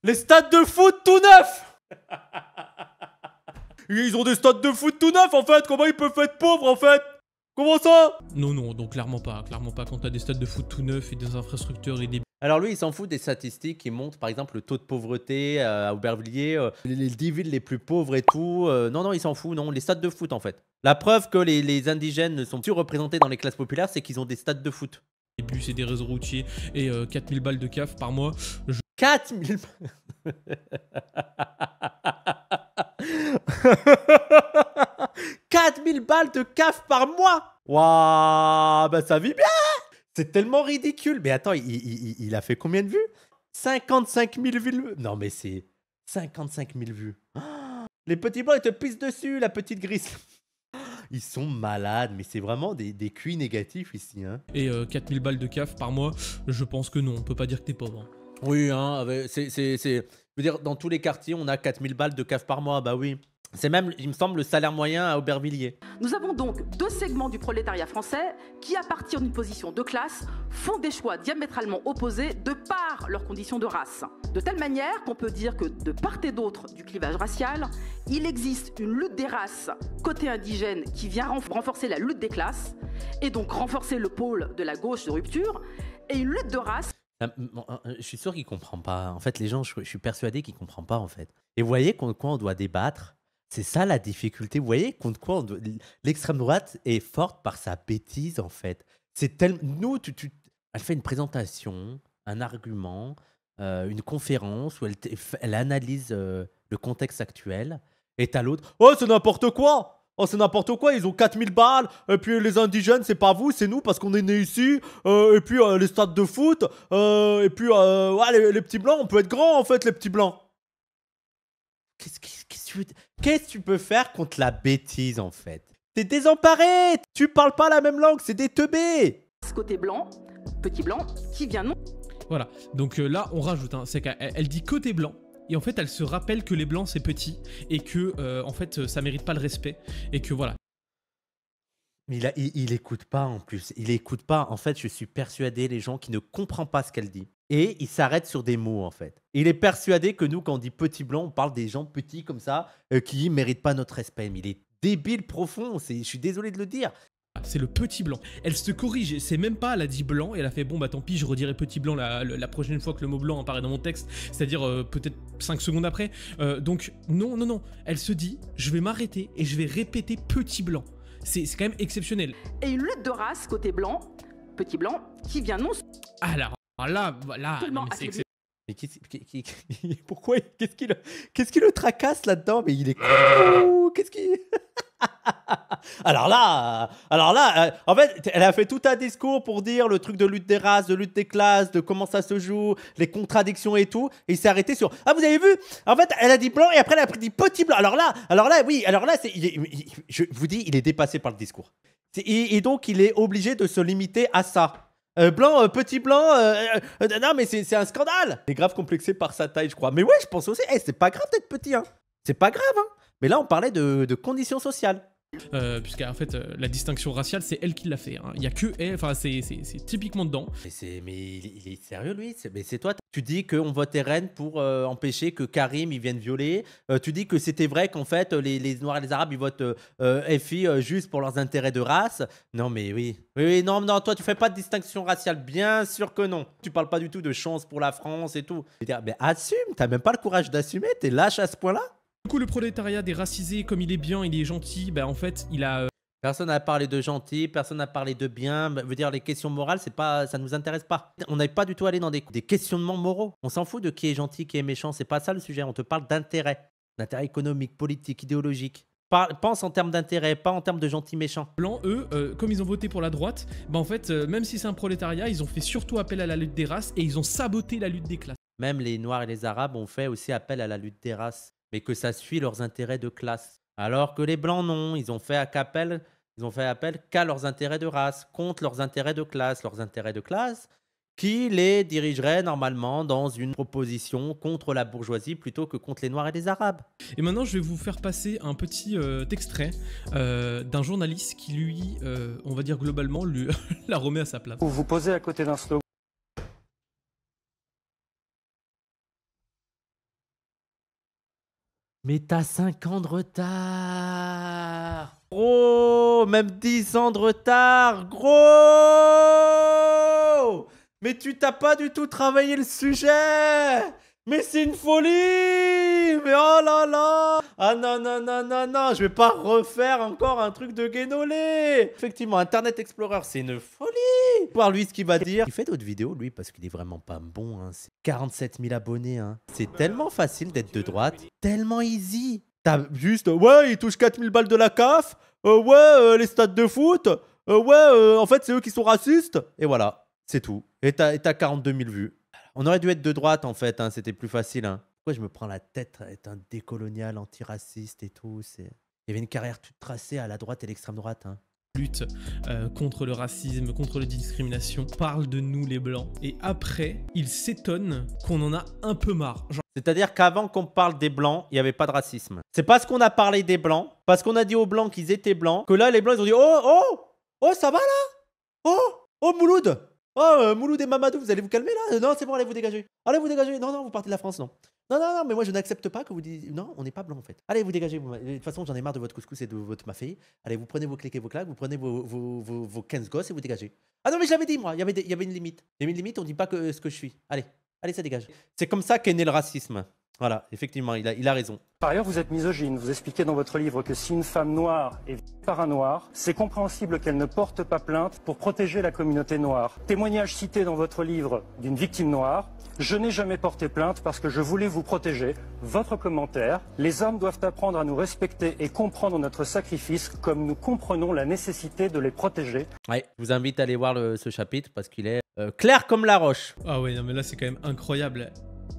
Speaker 2: Les stades de foot tout neufs Ils ont des stades de foot tout neufs en fait, comment ils peuvent être pauvres en fait Comment ça Non, non, donc clairement pas, clairement pas. Quand t'as des stades de foot tout neufs et des infrastructures et des...
Speaker 1: Alors lui, il s'en fout des statistiques qui montrent par exemple le taux de pauvreté euh, à Aubervilliers, euh, les 10 villes les plus pauvres et tout. Euh, non, non, il s'en fout, non. Les stades de foot en fait. La preuve que les, les indigènes sont représentés dans les classes populaires, c'est qu'ils ont des stades de foot. des bus et des réseaux routiers et
Speaker 2: 4000 balles de CAF par mois. 4000 4000 balles de CAF par
Speaker 1: mois Waouh, bah ça vit bien c'est tellement ridicule. Mais attends, il, a fait combien de vues 55 000 vues. Non, mais c'est 55 000 vues. les petits bois ils te pissent dessus, la petite grise. Ils sont malades, mais c'est vraiment des, cuits négatifs ici. Hein.
Speaker 2: Et 4000 euh, balles de CAF par mois, je pense que non, on peut pas dire que t'es pauvre. Hein.
Speaker 1: Oui, hein, c'est... Je veux dire, dans tous les quartiers, on a 4000 balles de CAF par mois, bah oui. C'est même, il me semble, le salaire moyen à Aubervilliers.
Speaker 3: Nous avons donc deux segments du prolétariat français qui, à partir d'une position de classe, font des choix diamétralement opposés de par leurs conditions de race. De telle manière qu'on peut dire que, de part et d'autre du clivage racial, il existe une lutte des races côté indigène qui vient renforcer la lutte des classes, et donc renforcer le pôle de la gauche de rupture, et une lutte de race.
Speaker 1: Ah, euh, je suis sûr qu'il comprend pas. En fait, les gens, je suis persuadé qu'il comprend pas, en fait. Et vous voyez quoi on doit débattre c'est ça la difficulté. Vous voyez contre quoi l'extrême droite est forte par sa bêtise en fait. C'est tellement nous, tu, elle fait une présentation, un argument, euh, une conférence où elle, analyse euh, le contexte actuel. Et à l'autre, oh c'est n'importe quoi. Oh, c'est n'importe quoi, ils ont 4000 balles, et puis les indigènes, c'est pas vous, c'est nous, parce qu'on est nés ici, euh, et puis les stades de foot, et puis ouais, les, les, petits blancs, on peut être grand en fait, les petits blancs. Qu'est-ce que tu peux faire contre la bêtise en fait T'es désemparé
Speaker 3: Tu parles pas la même langue, c'est des teubés côté blanc, petit blanc, qui vient non
Speaker 2: Voilà, donc euh, là on rajoute, hein. c'est qu'elle dit côté blanc, et en fait elle se rappelle que les blancs c'est petit, et que euh, en fait ça mérite pas le respect, et que voilà.
Speaker 1: Mais il, il écoute pas en plus, il écoute pas. En fait, je suis persuadé, les gens qui ne comprennent pas ce qu'elle dit, et il s'arrête sur des mots en fait. Il est persuadé que nous, quand on dit petit blanc, on parle des gens petits
Speaker 2: comme ça euh, qui méritent pas notre respect. Mais il est débile profond. C'est, je suis désolé de le dire. Ah, c'est le petit blanc. Elle se corrige, c'est même pas, elle a dit blanc, et elle a fait bon bah tant pis, je redirai petit blanc la, prochaine fois que le mot blanc apparaît dans mon texte, c'est-à-dire euh, peut-être 5 secondes après. Euh, donc non, non, non, elle se dit je vais m'arrêter et je vais répéter petit blanc. C'est, c'est quand même exceptionnel.
Speaker 3: Et une lutte de race côté blanc, petit blanc, qui vient non...
Speaker 2: Ah là ah, là, bah, là, c'est Mais qu'est-ce, pourquoi qu'est-ce
Speaker 3: qui le, qu'est-ce qui le tracasse
Speaker 1: là-dedans Mais il est ah. qu'est-ce qui Alors là, alors là, euh, en fait, elle a fait tout un discours pour dire le truc de lutte des races, de lutte des classes, de comment ça se joue, les contradictions et tout, et il s'est arrêté sur Ah, vous avez vu En fait, elle a dit blanc et après elle a dit petit blanc. Alors là, alors là, oui, alors là, je vous dis, il est dépassé par le discours. et donc, il est obligé de se limiter à ça. Euh, blanc, euh, petit blanc, euh, euh, euh, non mais c'est un scandale Il est grave complexé par sa taille, je crois. Mais ouais, je pense aussi, Eh, c'est pas grave d'être petit, hein. C'est pas grave, hein. Mais là, on parlait de conditions sociales.
Speaker 2: Euh, en fait, euh, la distinction raciale, c'est elle qui l'a fait. Hein. Il y a que elle, enfin, c'est typiquement dedans. Mais, mais il, est sérieux,
Speaker 1: lui C'est- Mais c'est toi. Tu dis qu'on vote RN pour euh, empêcher que Karim il vienne violer. Euh, tu dis que c'était vrai qu'en fait, les, Noirs et les Arabes, ils votent FI juste pour leurs intérêts de race. Non, mais oui. Oui, oui, non, non, toi, tu fais pas de distinction raciale. Bien sûr que non. Tu parles pas du tout de chance pour la France et tout. mais assume. T'as même pas le courage d'assumer. T'es lâche à ce point-là.
Speaker 2: Du coup, le prolétariat déracisé, comme il est bien, il est gentil, Ben en fait, il a. Euh, personne n'a parlé de
Speaker 1: gentil, personne n'a parlé de bien. Bah, veut dire les questions morales, c'est pas, ça ne nous intéresse pas. On n'est pas du tout allé dans des, des questionnements moraux. On s'en fout de qui est gentil, qui est méchant. C'est pas ça le sujet. On te parle d'intérêt, d'intérêt
Speaker 2: économique, politique, idéologique pense en termes d'intérêt, pas en termes de gentil-méchant. Blancs, eux, euh, comme ils ont voté pour la droite, bah en fait, euh, même si c'est un prolétariat, ils ont fait surtout appel à la lutte des races et ils ont saboté la lutte des classes. Même les Noirs et les Arabes ont fait aussi appel à la lutte des races mais que ça
Speaker 1: suit leurs intérêts de classe. Alors que les Blancs, non, ils ont fait appel, ils ont fait appel qu'à leurs intérêts de race, contre leurs intérêts de classe, leurs intérêts de classe qui les dirigerait normalement dans une proposition contre la bourgeoisie plutôt que contre les Noirs et les Arabes.
Speaker 2: Et maintenant, je vais vous faire passer un petit euh, extrait euh, d'un journaliste qui, lui, euh, on va dire globalement, lui, la remet à sa place. Vous vous posez à côté d'un slogan
Speaker 1: Mais t'as 5 ans de retard Gros Même 10 ans de retard Gros Mais tu t'as pas du tout travaillé le sujet mais c'est une folie Mais oh là là Ah non, non, non, non, non Je vais pas refaire encore un truc de guénolé Effectivement, Internet Explorer, c'est une folie Voir lui ce qu'il va dire. Il fait d'autres vidéos, lui, parce qu'il est vraiment pas bon. Hein. C'est 47 000 abonnés. Hein. C'est tellement facile d'être de droite. Tellement easy T'as juste... Euh, ouais, il touche 4000 balles de la CAF euh, Ouais, euh, les stades de foot Ouais, en fait, c'est eux qui sont racistes Et voilà, c'est tout. Et t'as 42 000 vues. On aurait dû être de droite en fait, hein, c'était plus facile. Hein. Pourquoi je me prends la tête à être un décolonial, antiraciste et tout Il y avait une carrière toute tracée à la droite et l'extrême droite. Hein.
Speaker 2: lutte euh, contre le racisme, contre les discriminations, parle de nous les blancs. Et après, ils s'étonnent qu'on en a un peu marre.
Speaker 1: C'est-à-dire qu'avant qu'on parle des blancs, il n'y avait pas de racisme. C'est parce qu'on a parlé des blancs, parce qu'on a dit aux blancs qu'ils étaient blancs, que là les blancs ils ont dit oh oh oh ça va là oh oh Mouloud Oh, euh, Mouloud et Mamadou, vous allez vous calmer là Non, c'est bon, allez vous dégager. Allez vous dégager. Non, non, vous partez de la France, non. Non, non, non, mais moi je n'accepte pas que vous disiez. Non, on n'est pas blanc en fait. Allez vous dégagez. De toute façon, j'en ai marre de votre couscous et de votre mafé. Allez, vous prenez vos clics et vos claques, vous prenez vos, vos, vos, 15 gosses et vous dégagez. Ah non, mais je l'avais dit moi, il y, avait une limite. Il y avait une limite, on dit pas que ce que je suis. Allez, allez, ça dégage. C'est comme ça qu'est né le racisme. Voilà, effectivement, il a, raison.
Speaker 2: Par ailleurs, vous êtes misogyne. Vous expliquez dans votre livre que si une femme noire est par un noir, c'est compréhensible qu'elle ne porte pas plainte pour protéger la communauté noire. Témoignage cité dans votre livre d'une victime noire. Je n'ai jamais porté plainte parce que je voulais vous protéger. Votre commentaire. Les hommes doivent apprendre à nous respecter et comprendre notre sacrifice comme nous comprenons la nécessité de les protéger.
Speaker 1: Ouais, je vous invite à aller voir ce chapitre parce qu'il est euh, clair comme la roche.
Speaker 2: Ah oui, non mais là c'est quand même incroyable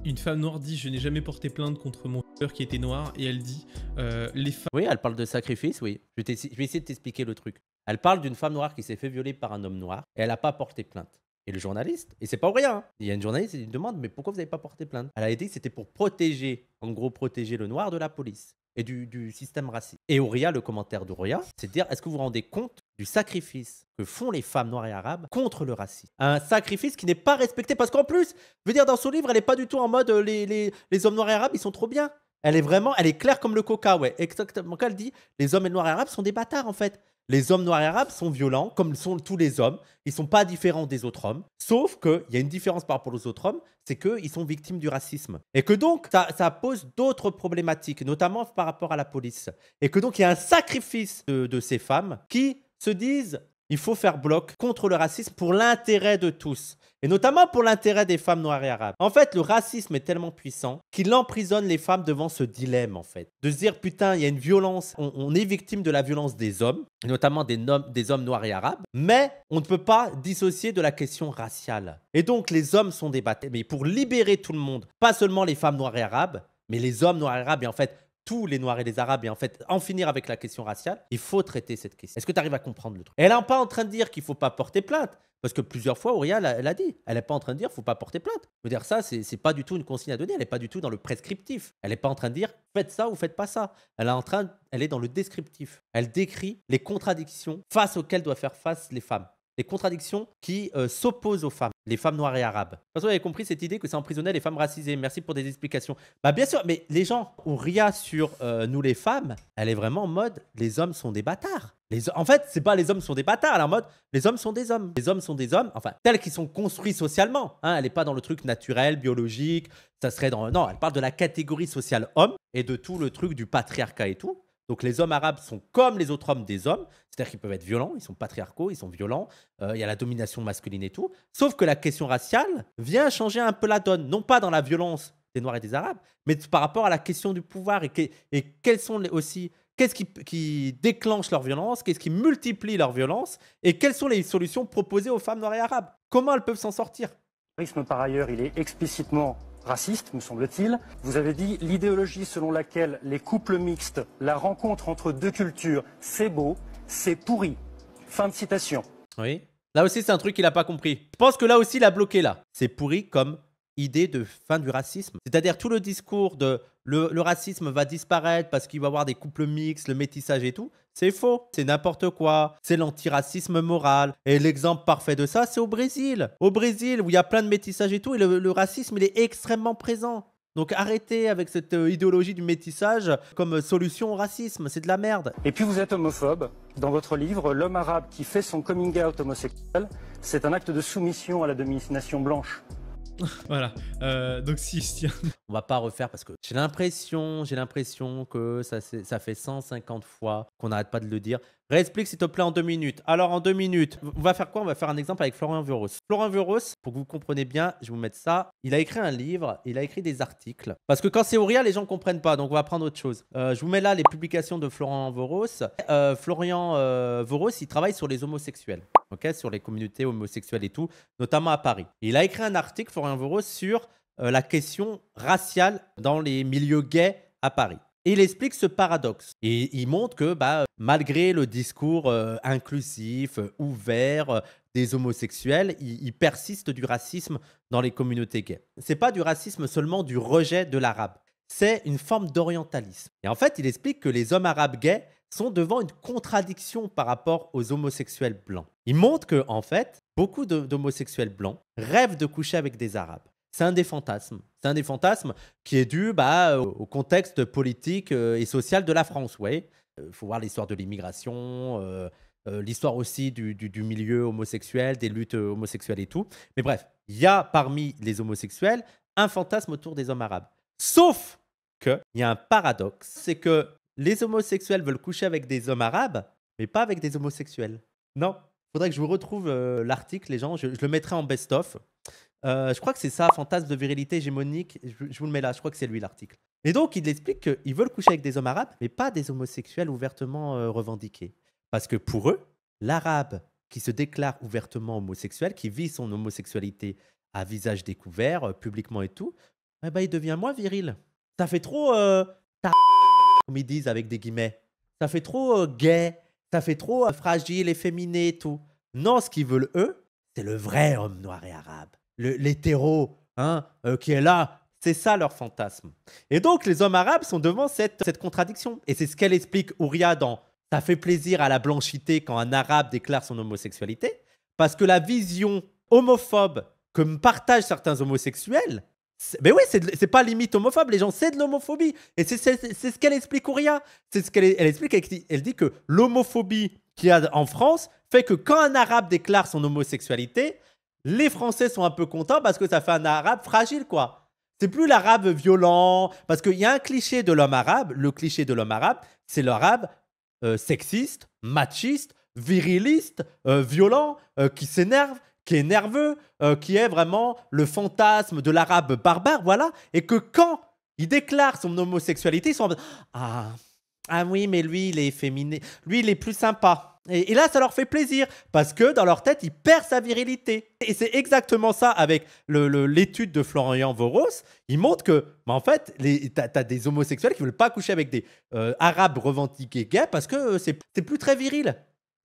Speaker 2: une femme noire dit Je n'ai jamais porté plainte contre mon sœur qui était noir. Et elle dit
Speaker 1: euh, Les femmes. Oui, elle parle de sacrifice, oui. Je, vais essayer de t'expliquer le truc. Elle parle d'une femme noire qui s'est fait violer par un homme noir et elle n'a pas porté plainte. Et le journaliste, et c'est pas rien, hein. il y a une journaliste qui lui demande Mais pourquoi vous n'avez pas porté plainte Elle a dit c'était pour protéger, en gros, protéger le noir de la police et du, système raciste. Et Oria le commentaire d'Auria, c'est de dire Est-ce que vous vous rendez compte du sacrifice que font les femmes noires et arabes contre le racisme. Un sacrifice qui n'est pas respecté parce qu'en plus, je veux dire, dans son livre, elle n'est pas du tout en mode euh, les, les, les, hommes noirs et arabes, ils sont trop bien. Elle est vraiment, elle est claire comme le coca, ouais. Exactement. Quand elle dit, les hommes et noirs et arabes sont des bâtards en fait. Les hommes noirs et arabes sont violents, comme sont tous les hommes. Ils sont pas différents des autres hommes. Sauf qu'il y a une différence par rapport aux autres hommes, c'est qu'ils sont victimes du racisme. Et que donc, ça, ça pose d'autres problématiques, notamment par rapport à la police. Et que donc, il y a un sacrifice de, de ces femmes qui se disent il faut faire bloc contre le racisme pour l'intérêt de tous, et notamment pour l'intérêt des femmes noires et arabes. En fait, le racisme est tellement puissant qu'il emprisonne les femmes devant ce dilemme, en fait. De se dire, putain, il y a une violence, on, est victime de la violence des hommes, notamment des, des hommes noirs et arabes, mais on ne peut pas dissocier de la question raciale. Et donc, les hommes sont débattés, mais pour libérer tout le monde, pas seulement les femmes noires et arabes, mais les hommes noirs et arabes, et en fait, tous les Noirs et les Arabes et en fait en finir avec la question raciale, il faut traiter cette question. Est-ce que tu arrives à comprendre le truc Elle n'est pas en train de dire qu'il faut pas porter plainte. Parce que plusieurs fois, elle l'a dit. Elle n'est pas en train de dire faut pas porter plainte. Je veux dire, ça, c'est pas du tout une consigne à donner. Elle n'est pas du tout dans le prescriptif. Elle n'est pas en train de dire faites ça ou faites pas ça. Elle est en train, elle est dans le descriptif. Elle décrit les contradictions face auxquelles doivent faire face les femmes les contradictions qui euh, s'opposent aux femmes, les femmes noires et arabes. De toute façon, vous avez compris cette idée que c'est emprisonner les femmes racisées. Merci pour des explications. Bah bien sûr, mais les gens, ont ria sur euh, nous les femmes, elle est vraiment en mode les hommes sont des bâtards. Les, en fait, c'est pas les hommes sont des bâtards, elle est en mode les hommes sont des hommes. Les hommes sont des hommes, enfin, tels qu'ils sont construits socialement. Hein. elle n'est pas dans le truc naturel, biologique, ça serait dans... Non, elle parle de la catégorie sociale homme et de tout le truc du patriarcat et tout. Donc les hommes arabes sont comme les autres hommes des hommes, c'est-à-dire qu'ils peuvent être violents, ils sont patriarcaux, ils sont violents, euh, il y a la domination masculine et tout. Sauf que la question raciale vient changer un peu la donne, non pas dans la violence des Noirs et des Arabes, mais par rapport à la question du pouvoir et, quels sont aussi qu'est-ce qui, qui, déclenche leur violence, qu'est-ce qui multiplie leur violence,
Speaker 2: et quelles sont les solutions proposées aux femmes noires et arabes Comment elles peuvent s'en sortir Le terrorisme, par ailleurs, il est explicitement raciste, me semble-t-il. Vous avez dit l'idéologie selon laquelle les couples mixtes, la rencontre entre deux cultures, c'est beau, c'est pourri. Fin de citation.
Speaker 1: Oui. Là aussi, c'est un truc qu'il n'a pas compris. Je pense que là aussi, il a bloqué là. C'est pourri comme idée de fin du racisme. C'est-à-dire tout le discours de le, racisme va disparaître parce qu'il va y avoir des couples mixtes, le métissage et tout, c'est faux. C'est n'importe quoi. C'est l'antiracisme moral. Et l'exemple parfait de ça, c'est au Brésil. Au Brésil, où il y a plein de métissage et tout, et le, racisme, il est extrêmement présent. Donc arrêtez avec cette euh, idéologie du métissage comme solution au racisme, c'est de la merde. Et puis vous êtes homophobe. Dans votre livre, l'homme arabe qui fait
Speaker 2: son coming out homosexuel, c'est un acte de soumission à la domination blanche. voilà. Euh, donc si, tiens...
Speaker 1: On va pas refaire parce que j'ai l'impression, j'ai l'impression que ça, ça fait 150 fois qu'on n'arrête pas de le dire. Réexplique s'il te plaît en deux minutes. Alors en deux minutes, on va faire quoi On va faire un exemple avec Florian Vuros. Florian Vuros, pour que vous compreniez bien, je vais vous mettre ça. Il a écrit un livre, il a écrit des articles. Parce que quand c'est rien les gens ne comprennent pas, donc on va prendre autre chose. Euh, je vous mets là les publications de Florian Vuros. Euh, Florian euh, il travaille sur les homosexuels, ok sur les communautés homosexuelles et tout, notamment à Paris. Il a écrit un article, Florian Vuros, sur euh, la question raciale dans les milieux gays à Paris il explique ce paradoxe. Et il montre que bah, malgré le discours euh, inclusif, euh, ouvert euh, des homosexuels, il, il, persiste du racisme dans les communautés gays. Ce n'est pas du racisme seulement du rejet de l'arabe. C'est une forme d'orientalisme. Et en fait, il explique que les hommes arabes gays sont devant une contradiction par rapport aux homosexuels blancs. Il montre que, en fait, beaucoup d'homosexuels blancs rêvent de coucher avec des arabes. C'est un des fantasmes. C'est un des fantasmes qui est dû bah, au contexte politique euh, et social de la France. Ouais, il euh, faut voir l'histoire de l'immigration, euh, l'histoire aussi du, du, milieu homosexuel, des luttes homosexuelles et tout. Mais bref, il y a parmi les homosexuels un fantasme autour des hommes arabes. Sauf que il y a un paradoxe, c'est que les homosexuels veulent coucher avec des hommes arabes, mais pas avec des homosexuels. Non. Faudrait que je vous retrouve l'article, les gens. Je, je, le mettrai en best-of. Euh, je crois que c'est ça, fantasme de virilité hégémonique. Je, vous le mets là, je crois que c'est lui l'article. Et donc, il explique qu'ils veulent coucher avec des hommes arabes, mais pas des homosexuels ouvertement euh, revendiqués. Parce que pour eux, l'arabe qui se déclare ouvertement homosexuel, qui vit son homosexualité à visage découvert, euh, publiquement et tout, eh ben, il devient moins viril. Ça fait trop. comme ils disent avec des guillemets. Ça fait trop gay, ça fait trop fragile, efféminé et tout. Non, ce qu'ils veulent, eux, c'est le vrai homme noir et arabe l'hétéro hein, euh, qui est là. C'est ça leur fantasme. Et donc, les hommes arabes sont devant cette, contradiction. Et c'est ce qu'elle explique Ouria dans Ça fait plaisir à la blanchité quand un arabe déclare son homosexualité. Parce que la vision homophobe que partagent certains homosexuels, mais oui, c'est pas limite homophobe, les gens, c'est de l'homophobie. Et c'est ce qu'elle explique, Ouria. C'est ce qu'elle elle explique, elle dit que l'homophobie qu'il y a en France fait que quand un arabe déclare son homosexualité, les Français sont un peu contents parce que ça fait un arabe fragile, quoi. C'est plus l'arabe violent, parce qu'il y a un cliché de l'homme arabe. Le cliché de l'homme arabe, c'est l'arabe euh, sexiste, machiste, viriliste, euh, violent, euh, qui s'énerve, qui est nerveux, qui est vraiment le fantasme de l'arabe barbare, voilà. Et que quand il déclare son homosexualité, ils sont en ah. Ah oui, mais lui, il est efféminé. Lui, il est plus sympa. Et, là, ça leur fait plaisir, parce que dans leur tête, il perd sa virilité. Et c'est exactement ça avec l'étude de Florian Voros. Il montre que, bah, en fait, t'as as des homosexuels qui veulent pas coucher avec des euh, arabes revendiqués gays parce que euh, c'est plus très viril.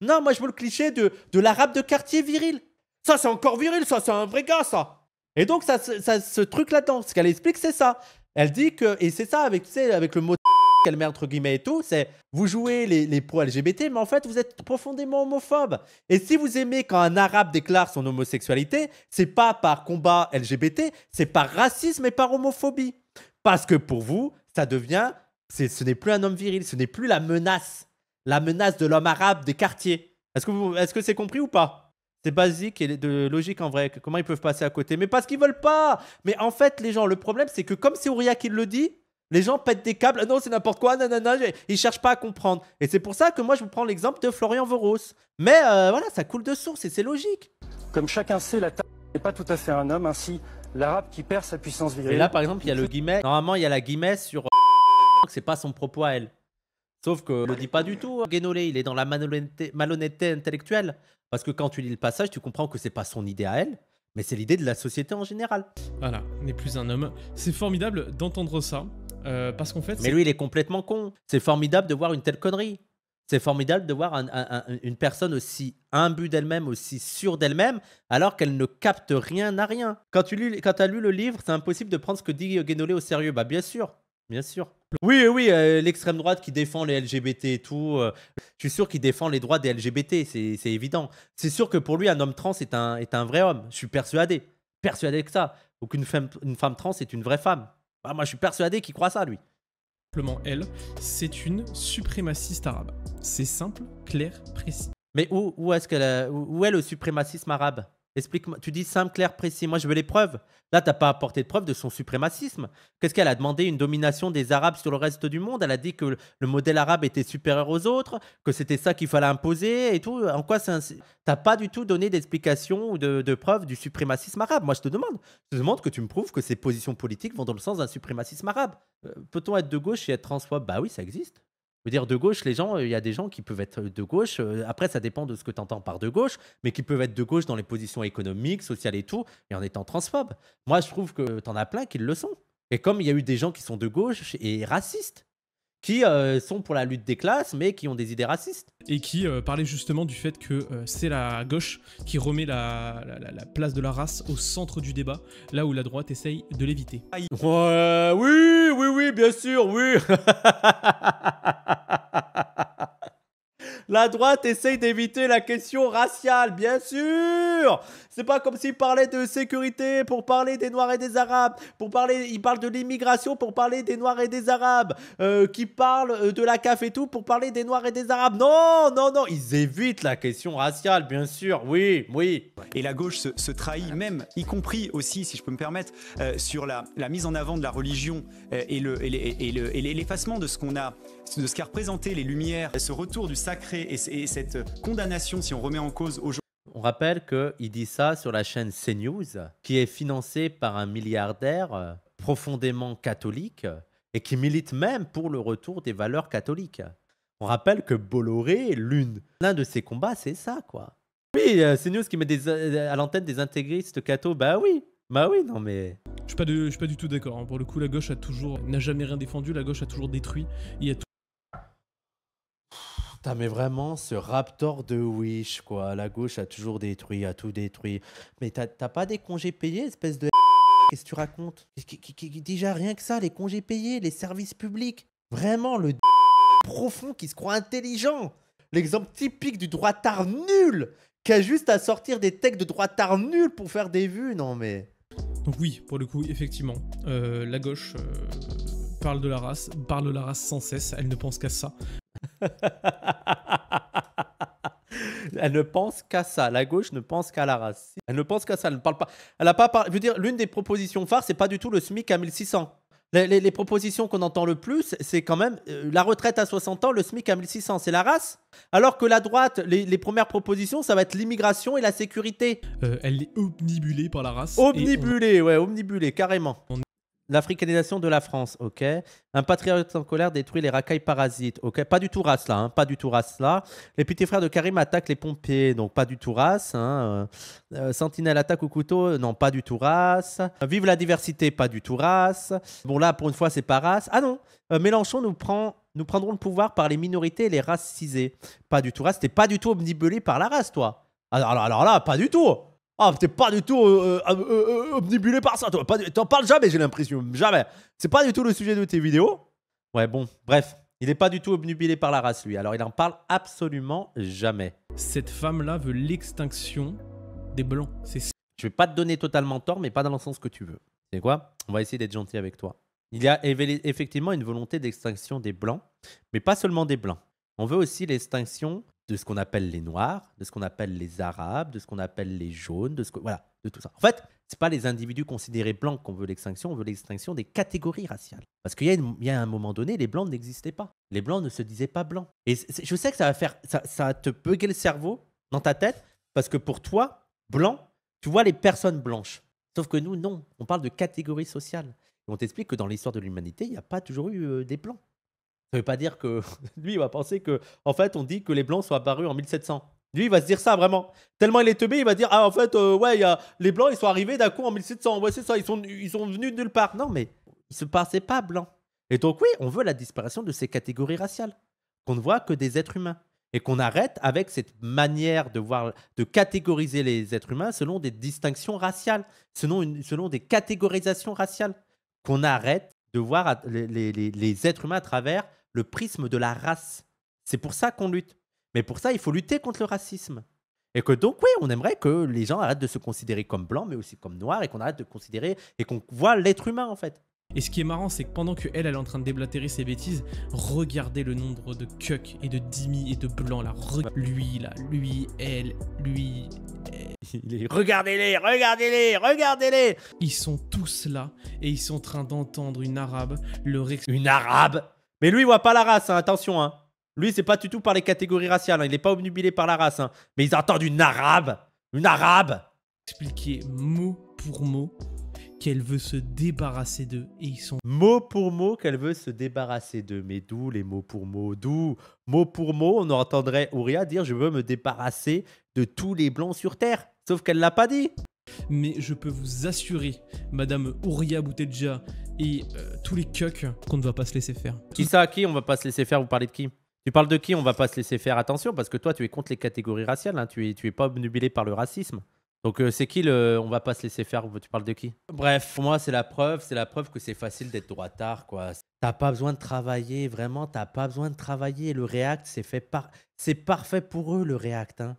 Speaker 1: Non, moi, je veux le cliché de, l'arabe de quartier viril. Ça, c'est encore viril, ça, c'est un vrai gars, ça. Et donc, ça, ce truc là-dedans, ce qu'elle explique, c'est ça. Elle dit que, et c'est ça avec, avec le mot calmer entre guillemets et tout, c'est vous jouez les, les pro-LGBT, mais en fait vous êtes profondément homophobe. Et si vous aimez quand un arabe déclare son homosexualité, c'est pas par combat LGBT, c'est par racisme et par homophobie. Parce que pour vous, ça devient, ce n'est plus un homme viril, ce n'est plus la menace, la menace de l'homme arabe des quartiers. Est-ce que c'est -ce c'est compris ou pas c'est basique et de logique en vrai. Comment ils peuvent passer à côté Mais parce qu'ils veulent pas Mais en fait, les gens, le problème, c'est que comme c'est Ouria qui le dit, les gens pètent des câbles, ah non, c'est n'importe quoi, non, ils cherchent pas à comprendre. Et c'est pour ça que moi, je vous prends l'exemple de Florian Voros. Mais euh, voilà,
Speaker 2: ça coule de source et c'est logique. Comme chacun sait, la table n'est pas tout à fait un homme, ainsi l'arabe qui perd sa puissance virile. Et là, par exemple, il y a le guillemet.
Speaker 1: Normalement, il y a la guillemet sur euh, c'est pas son propos à elle. Sauf que ne le dit pas du tout, hein, Guénolé, il est dans la malhonnêteté, malhonnêteté intellectuelle. Parce que quand tu lis le passage, tu comprends que c'est pas son idée à elle, mais c'est l'idée de la société en général. Voilà,
Speaker 2: on n'est plus un homme. C'est formidable d'entendre ça. Euh, Mais lui, il est
Speaker 1: complètement con. C'est formidable de voir une telle connerie. C'est formidable de voir une personne aussi imbue d'elle-même, aussi sûre d'elle-même, alors qu'elle ne capte rien à rien. Quand tu as lu le livre, c'est impossible de prendre ce que dit Guénolé au sérieux. Bah, bien sûr. Bien sûr. Oui, oui, euh, l'extrême droite qui défend les LGBT et tout. Euh, je suis sûr qu'il défend les droits des LGBT, c'est évident. C'est sûr que pour lui, un homme trans est un, vrai homme. Je suis persuadé. Persuadé que ça. Ou qu'une une femme trans est une vraie femme. Bah, moi, je suis persuadé qu'il croit ça, lui. Simplement, elle, c'est une suprémaciste arabe. C'est simple, clair, précis. Mais où, est-ce que où est le suprémacisme arabe explique Tu dis simple, clair, précis. Moi, je veux les preuves. Là, tu n'as pas apporté de preuves de son suprémacisme. Qu'est-ce qu'elle a demandé Une domination des Arabes sur le reste du monde Elle a dit que le modèle arabe était supérieur aux autres, que c'était ça qu'il fallait imposer et tout. En quoi ça. T'as pas du tout donné d'explication ou de, preuves du suprémacisme arabe. Moi, je te demande. Je te demande que tu me prouves que ces positions politiques vont dans le sens d'un suprémacisme arabe. Euh, peut-on être de gauche et être transphobe Bah oui, ça existe dire, de gauche, les gens, euh, il y a des gens qui peuvent être euh, de gauche. Euh, après, ça dépend de ce que tu entends par de gauche, mais qui peuvent être de gauche dans les positions économiques, sociales et tout, et en étant transphobes. Moi, je trouve que tu en as plein qui le sont. Et comme il y a eu des gens qui sont de gauche et racistes, qui
Speaker 2: euh, sont pour la lutte des classes, mais qui ont des idées racistes. Et qui euh, parlait justement du fait que euh, c'est la gauche qui remet la, la, place de la race au centre du débat, là où la droite essaye de l'éviter. oui, oui, oui, bien sûr, oui La droite essaye d'éviter la question
Speaker 1: raciale, bien sûr C'est pas comme s'il parlait de sécurité pour parler des Noirs et des Arabes, pour parler, il parle de l'immigration pour parler des Noirs et des Arabes, euh, qui parle euh, de la CAF et tout pour parler des Noirs et des Arabes. Non, non, non, ils évitent la question raciale, bien sûr, oui, oui. Et la gauche se, trahit même, y compris aussi, si je peux me permettre, euh, sur la, mise en avant de la religion euh, et l'effacement le, et, de ce qu'on a, de ce qu'a représenté les Lumières, ce retour du sacré et, cette condamnation, si on remet en cause aujourd'hui, on rappelle qu'il dit ça sur la chaîne CNews, qui est financée par un milliardaire euh, profondément catholique et qui milite même pour le retour des valeurs catholiques. On rappelle que Bolloré, l'une. l'un de ses combats, c'est ça, quoi. Oui, euh, CNews qui met euh, à l'antenne des intégristes cathos, bah oui, bah oui, non mais...
Speaker 2: Je suis pas, suis pas du tout d'accord. Hein. Pour le coup, la gauche a toujours n'a jamais rien défendu, la gauche a toujours détruit, il y a
Speaker 1: T'as mais vraiment, ce Raptor de Wish, quoi. La gauche a toujours détruit, a tout détruit. Mais t'as pas des congés payés, espèce de. Qu'est-ce que tu racontes qui, Déjà, rien que ça, les congés payés, les services publics. Vraiment, le profond qui se croit intelligent. L'exemple typique du droit tard nul, qui a juste à sortir des textes de droit tard nul pour faire des vues. Non, mais.
Speaker 2: Donc, oui, pour le coup, effectivement, euh, la gauche. Euh, parle de la race, parle de la race sans cesse, elle ne pense qu'à ça elle ne pense
Speaker 1: qu'à ça. La gauche ne pense qu'à la race. Elle ne pense qu'à ça. Elle ne parle pas. Elle a pas par... Je veux dire, l'une des propositions phares, c'est pas du tout le SMIC à 1600. Les, propositions qu'on entend le plus, c'est quand même euh, la retraite à 60 ans, le SMIC à 1600, c'est la race. Alors que la droite, les, premières propositions, ça va être l'immigration et la sécurité.
Speaker 2: Euh, elle est omnibulée par la race. Omnibulée,
Speaker 1: ouais, omnibulée, carrément. L'africanisation de la France, ok. Un patriote en colère détruit les racailles parasites, ok. Pas du tout race là, hein, pas du tout race là. Les petits frères de Karim attaquent les pompiers, donc pas du tout race. Hein. Euh, euh, Sentinelle attaque au couteau, euh, non, pas du tout race. Vive la diversité, pas du tout race. Bon là, pour une fois, c'est pas race. Ah non, Mélenchon nous prend nous prendrons le pouvoir par les minorités et les racisés. Pas du tout race. T'es pas du tout omnibulé par la race, toi. Ah, alors, alors là, pas du tout. Ah, t'es pas du tout euh, euh, euh, obnubilé par ça. T'en parles jamais, j'ai l'impression. Jamais. C'est pas du tout le sujet de tes vidéos. Ouais, bon, bref. Il n'est pas du tout obnubilé par la race, lui. Alors, il en parle absolument jamais. Cette femme-là veut l'extinction des Blancs. C'est... Je vais pas te donner totalement tort, mais pas dans le sens que tu veux. C'est quoi On va essayer d'être gentil avec toi. Il y a effectivement une volonté d'extinction des Blancs, mais pas seulement des Blancs. On veut aussi l'extinction de ce qu'on appelle les noirs, de ce qu'on appelle les arabes, de ce qu'on appelle les jaunes, de ce que, voilà, de tout ça. En fait, c'est pas les individus considérés blancs qu'on veut l'extinction, on veut l'extinction des catégories raciales. Parce qu'il y, a un moment donné, les blancs n'existaient pas. Les blancs ne se disaient pas blancs. Et je sais que ça va faire, ça, te bugger le cerveau dans ta tête, parce que pour toi, blanc, tu vois les personnes blanches. Sauf que nous, non, on parle de catégories sociales. on t'explique que dans l'histoire de l'humanité, il n'y a pas toujours eu euh, des blancs. Ça ne veut pas dire que lui, il va penser que, en fait, on dit que les blancs sont apparus en 1700. Lui, il va se dire ça vraiment. Tellement il est teubé, il va dire Ah, en fait, euh, ouais, y a... les blancs, ils sont arrivés d'un coup en 1700. Ouais, c'est ça, ils sont, ils sont venus de nulle part. Non, mais ils se passaient pas blancs. Et donc, oui, on veut la disparition de ces catégories raciales, qu'on ne voit que des êtres humains. Et qu'on arrête avec cette manière de, voir, de catégoriser les êtres humains selon des distinctions raciales, selon, selon des catégorisations raciales. Qu'on arrête de voir les, les, les êtres humains à travers le prisme de la race. C'est pour ça qu'on lutte. Mais pour ça, il faut lutter contre le racisme. Et que donc, oui, on aimerait que les gens arrêtent de se considérer comme blancs, mais aussi comme noirs, et qu'on arrête de considérer et qu'on
Speaker 2: voit l'être humain en fait. Et ce qui est marrant, c'est que pendant que elle, est en train de déblatérer ses bêtises, regardez le nombre de cucks et de dimi et de blancs là. lui là, lui, elle, lui. Regardez-les, regardez-les, regardez-les Ils sont tous là et ils sont en train d'entendre une arabe leur Une arabe mais lui, il voit pas la race,
Speaker 1: hein, attention. Hein. Lui, c'est pas du tout par les catégories raciales. Hein. Il n'est pas obnubilé par la race. Hein. Mais ils entendent une
Speaker 2: arabe. Une arabe. Expliquer mot pour mot qu'elle veut se débarrasser d'eux. Et ils sont...
Speaker 1: Mot pour mot qu'elle veut se débarrasser de. Mais d'où les mots pour mots D'où Mot pour mot, on entendrait Ouria dire « Je veux me débarrasser de tous
Speaker 2: les blancs sur Terre ». Sauf qu'elle l'a pas dit mais je peux vous assurer, Madame Ouria Boutedja et euh, tous les cucks, qu'on ne va pas se laisser faire.
Speaker 1: Qui ça à qui on va pas se laisser faire Vous parlez de qui tu parles de qui On va pas se laisser faire attention parce que toi, tu es contre les catégories raciales. Hein. Tu, es, pas obnubilé par le racisme. Donc euh, c'est qui le on va pas se laisser faire tu parles de qui Bref, pour moi c'est la preuve, c'est la preuve que c'est facile d'être droitard quoi. T'as pas besoin de travailler, vraiment, t'as pas besoin de travailler. Le React c'est par parfait pour eux le React hein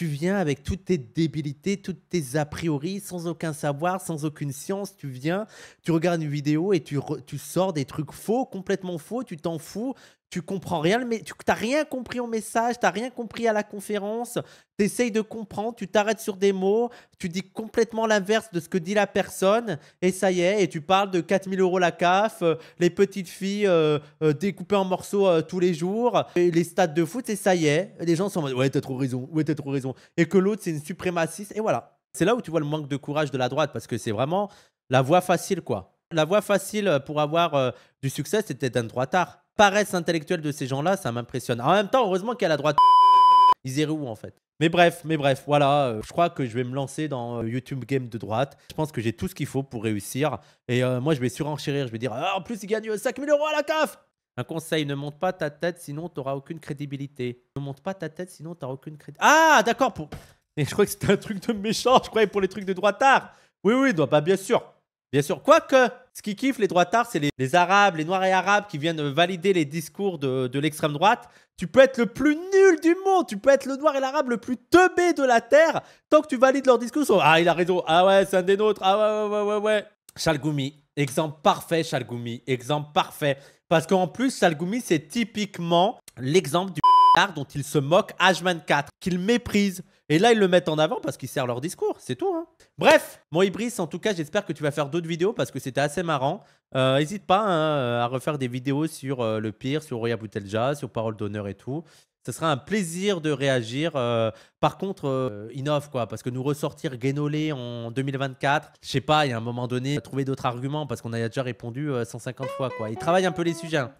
Speaker 1: tu viens avec toutes tes débilités, toutes tes a priori, sans aucun savoir, sans aucune science. Tu viens, tu regardes une vidéo et tu, tu sors des trucs faux, complètement faux, tu t'en fous, tu comprends rien, mais tu n'as rien compris au message, tu n'as rien compris à la conférence, tu essayes de comprendre, tu t'arrêtes sur des mots, tu dis complètement l'inverse de ce que dit la personne, et ça y est, et tu parles de 4000 euros la CAF, euh, les petites filles euh, euh, découpées en morceaux tous les jours, et les stades de foot, et ça y est, les gens sont en mode ouais, t'as trop raison, ouais, t'as trop raison, et que l'autre, c'est une suprémaciste, et voilà. C'est là où tu vois le manque de courage de la droite, parce que c'est vraiment la voie facile, quoi. La voie facile pour avoir du succès, c'était d'être droit un paresse intellectuelle de ces gens-là, ça m'impressionne. En même temps, heureusement qu'elle la droite, ils iraient où en fait mais bref, mais bref, voilà, euh, je crois que je vais me lancer dans euh, YouTube Game de droite. Je pense que j'ai tout ce qu'il faut pour réussir. Et euh, moi, je vais surenchérir, je vais dire, ah, en plus, il gagne 5000 euros à la CAF Un conseil, ne monte pas ta tête, sinon tu t'auras aucune crédibilité. Ne monte pas ta tête, sinon t'auras aucune crédibilité. Ah, d'accord, pour... Et je crois que c'était un truc de méchant, je croyais pour les trucs de tard. Oui, oui, doit pas bah, bien sûr. Bien sûr, quoique ce qui kiffe les droits tard c'est les, Arabes, les Noirs et Arabes qui viennent valider les discours de, l'extrême droite. Tu peux être le plus nul du monde, tu peux être le Noir et l'Arabe le plus teubé de la Terre, tant que tu valides leurs discours. ah, il a raison, ah ouais, c'est un des nôtres, ah ouais, ouais, ouais, ouais. ouais. Chalgoumi, exemple parfait, Chalgoumi, exemple parfait. Parce qu'en plus, Chalgoumi, c'est typiquement l'exemple du dont il se moque H24, qu'il méprise. Et là, ils le mettent en avant parce qu'ils servent leur discours, c'est tout. Hein. Bref, moi Ibris, en tout cas, j'espère que tu vas faire d'autres vidéos parce que c'était assez marrant. N'hésite euh, pas hein, à refaire des vidéos sur euh, le pire, sur Roya Boutelja, sur Parole d'honneur et tout. Ce sera un plaisir de réagir. Euh, par contre, inoff quoi, parce que nous ressortir Guénolé en 2024, je sais pas, il y a un moment donné, trouver d'autres arguments parce qu'on a déjà répondu 150 fois quoi. Il travaille un peu les sujets. Hein.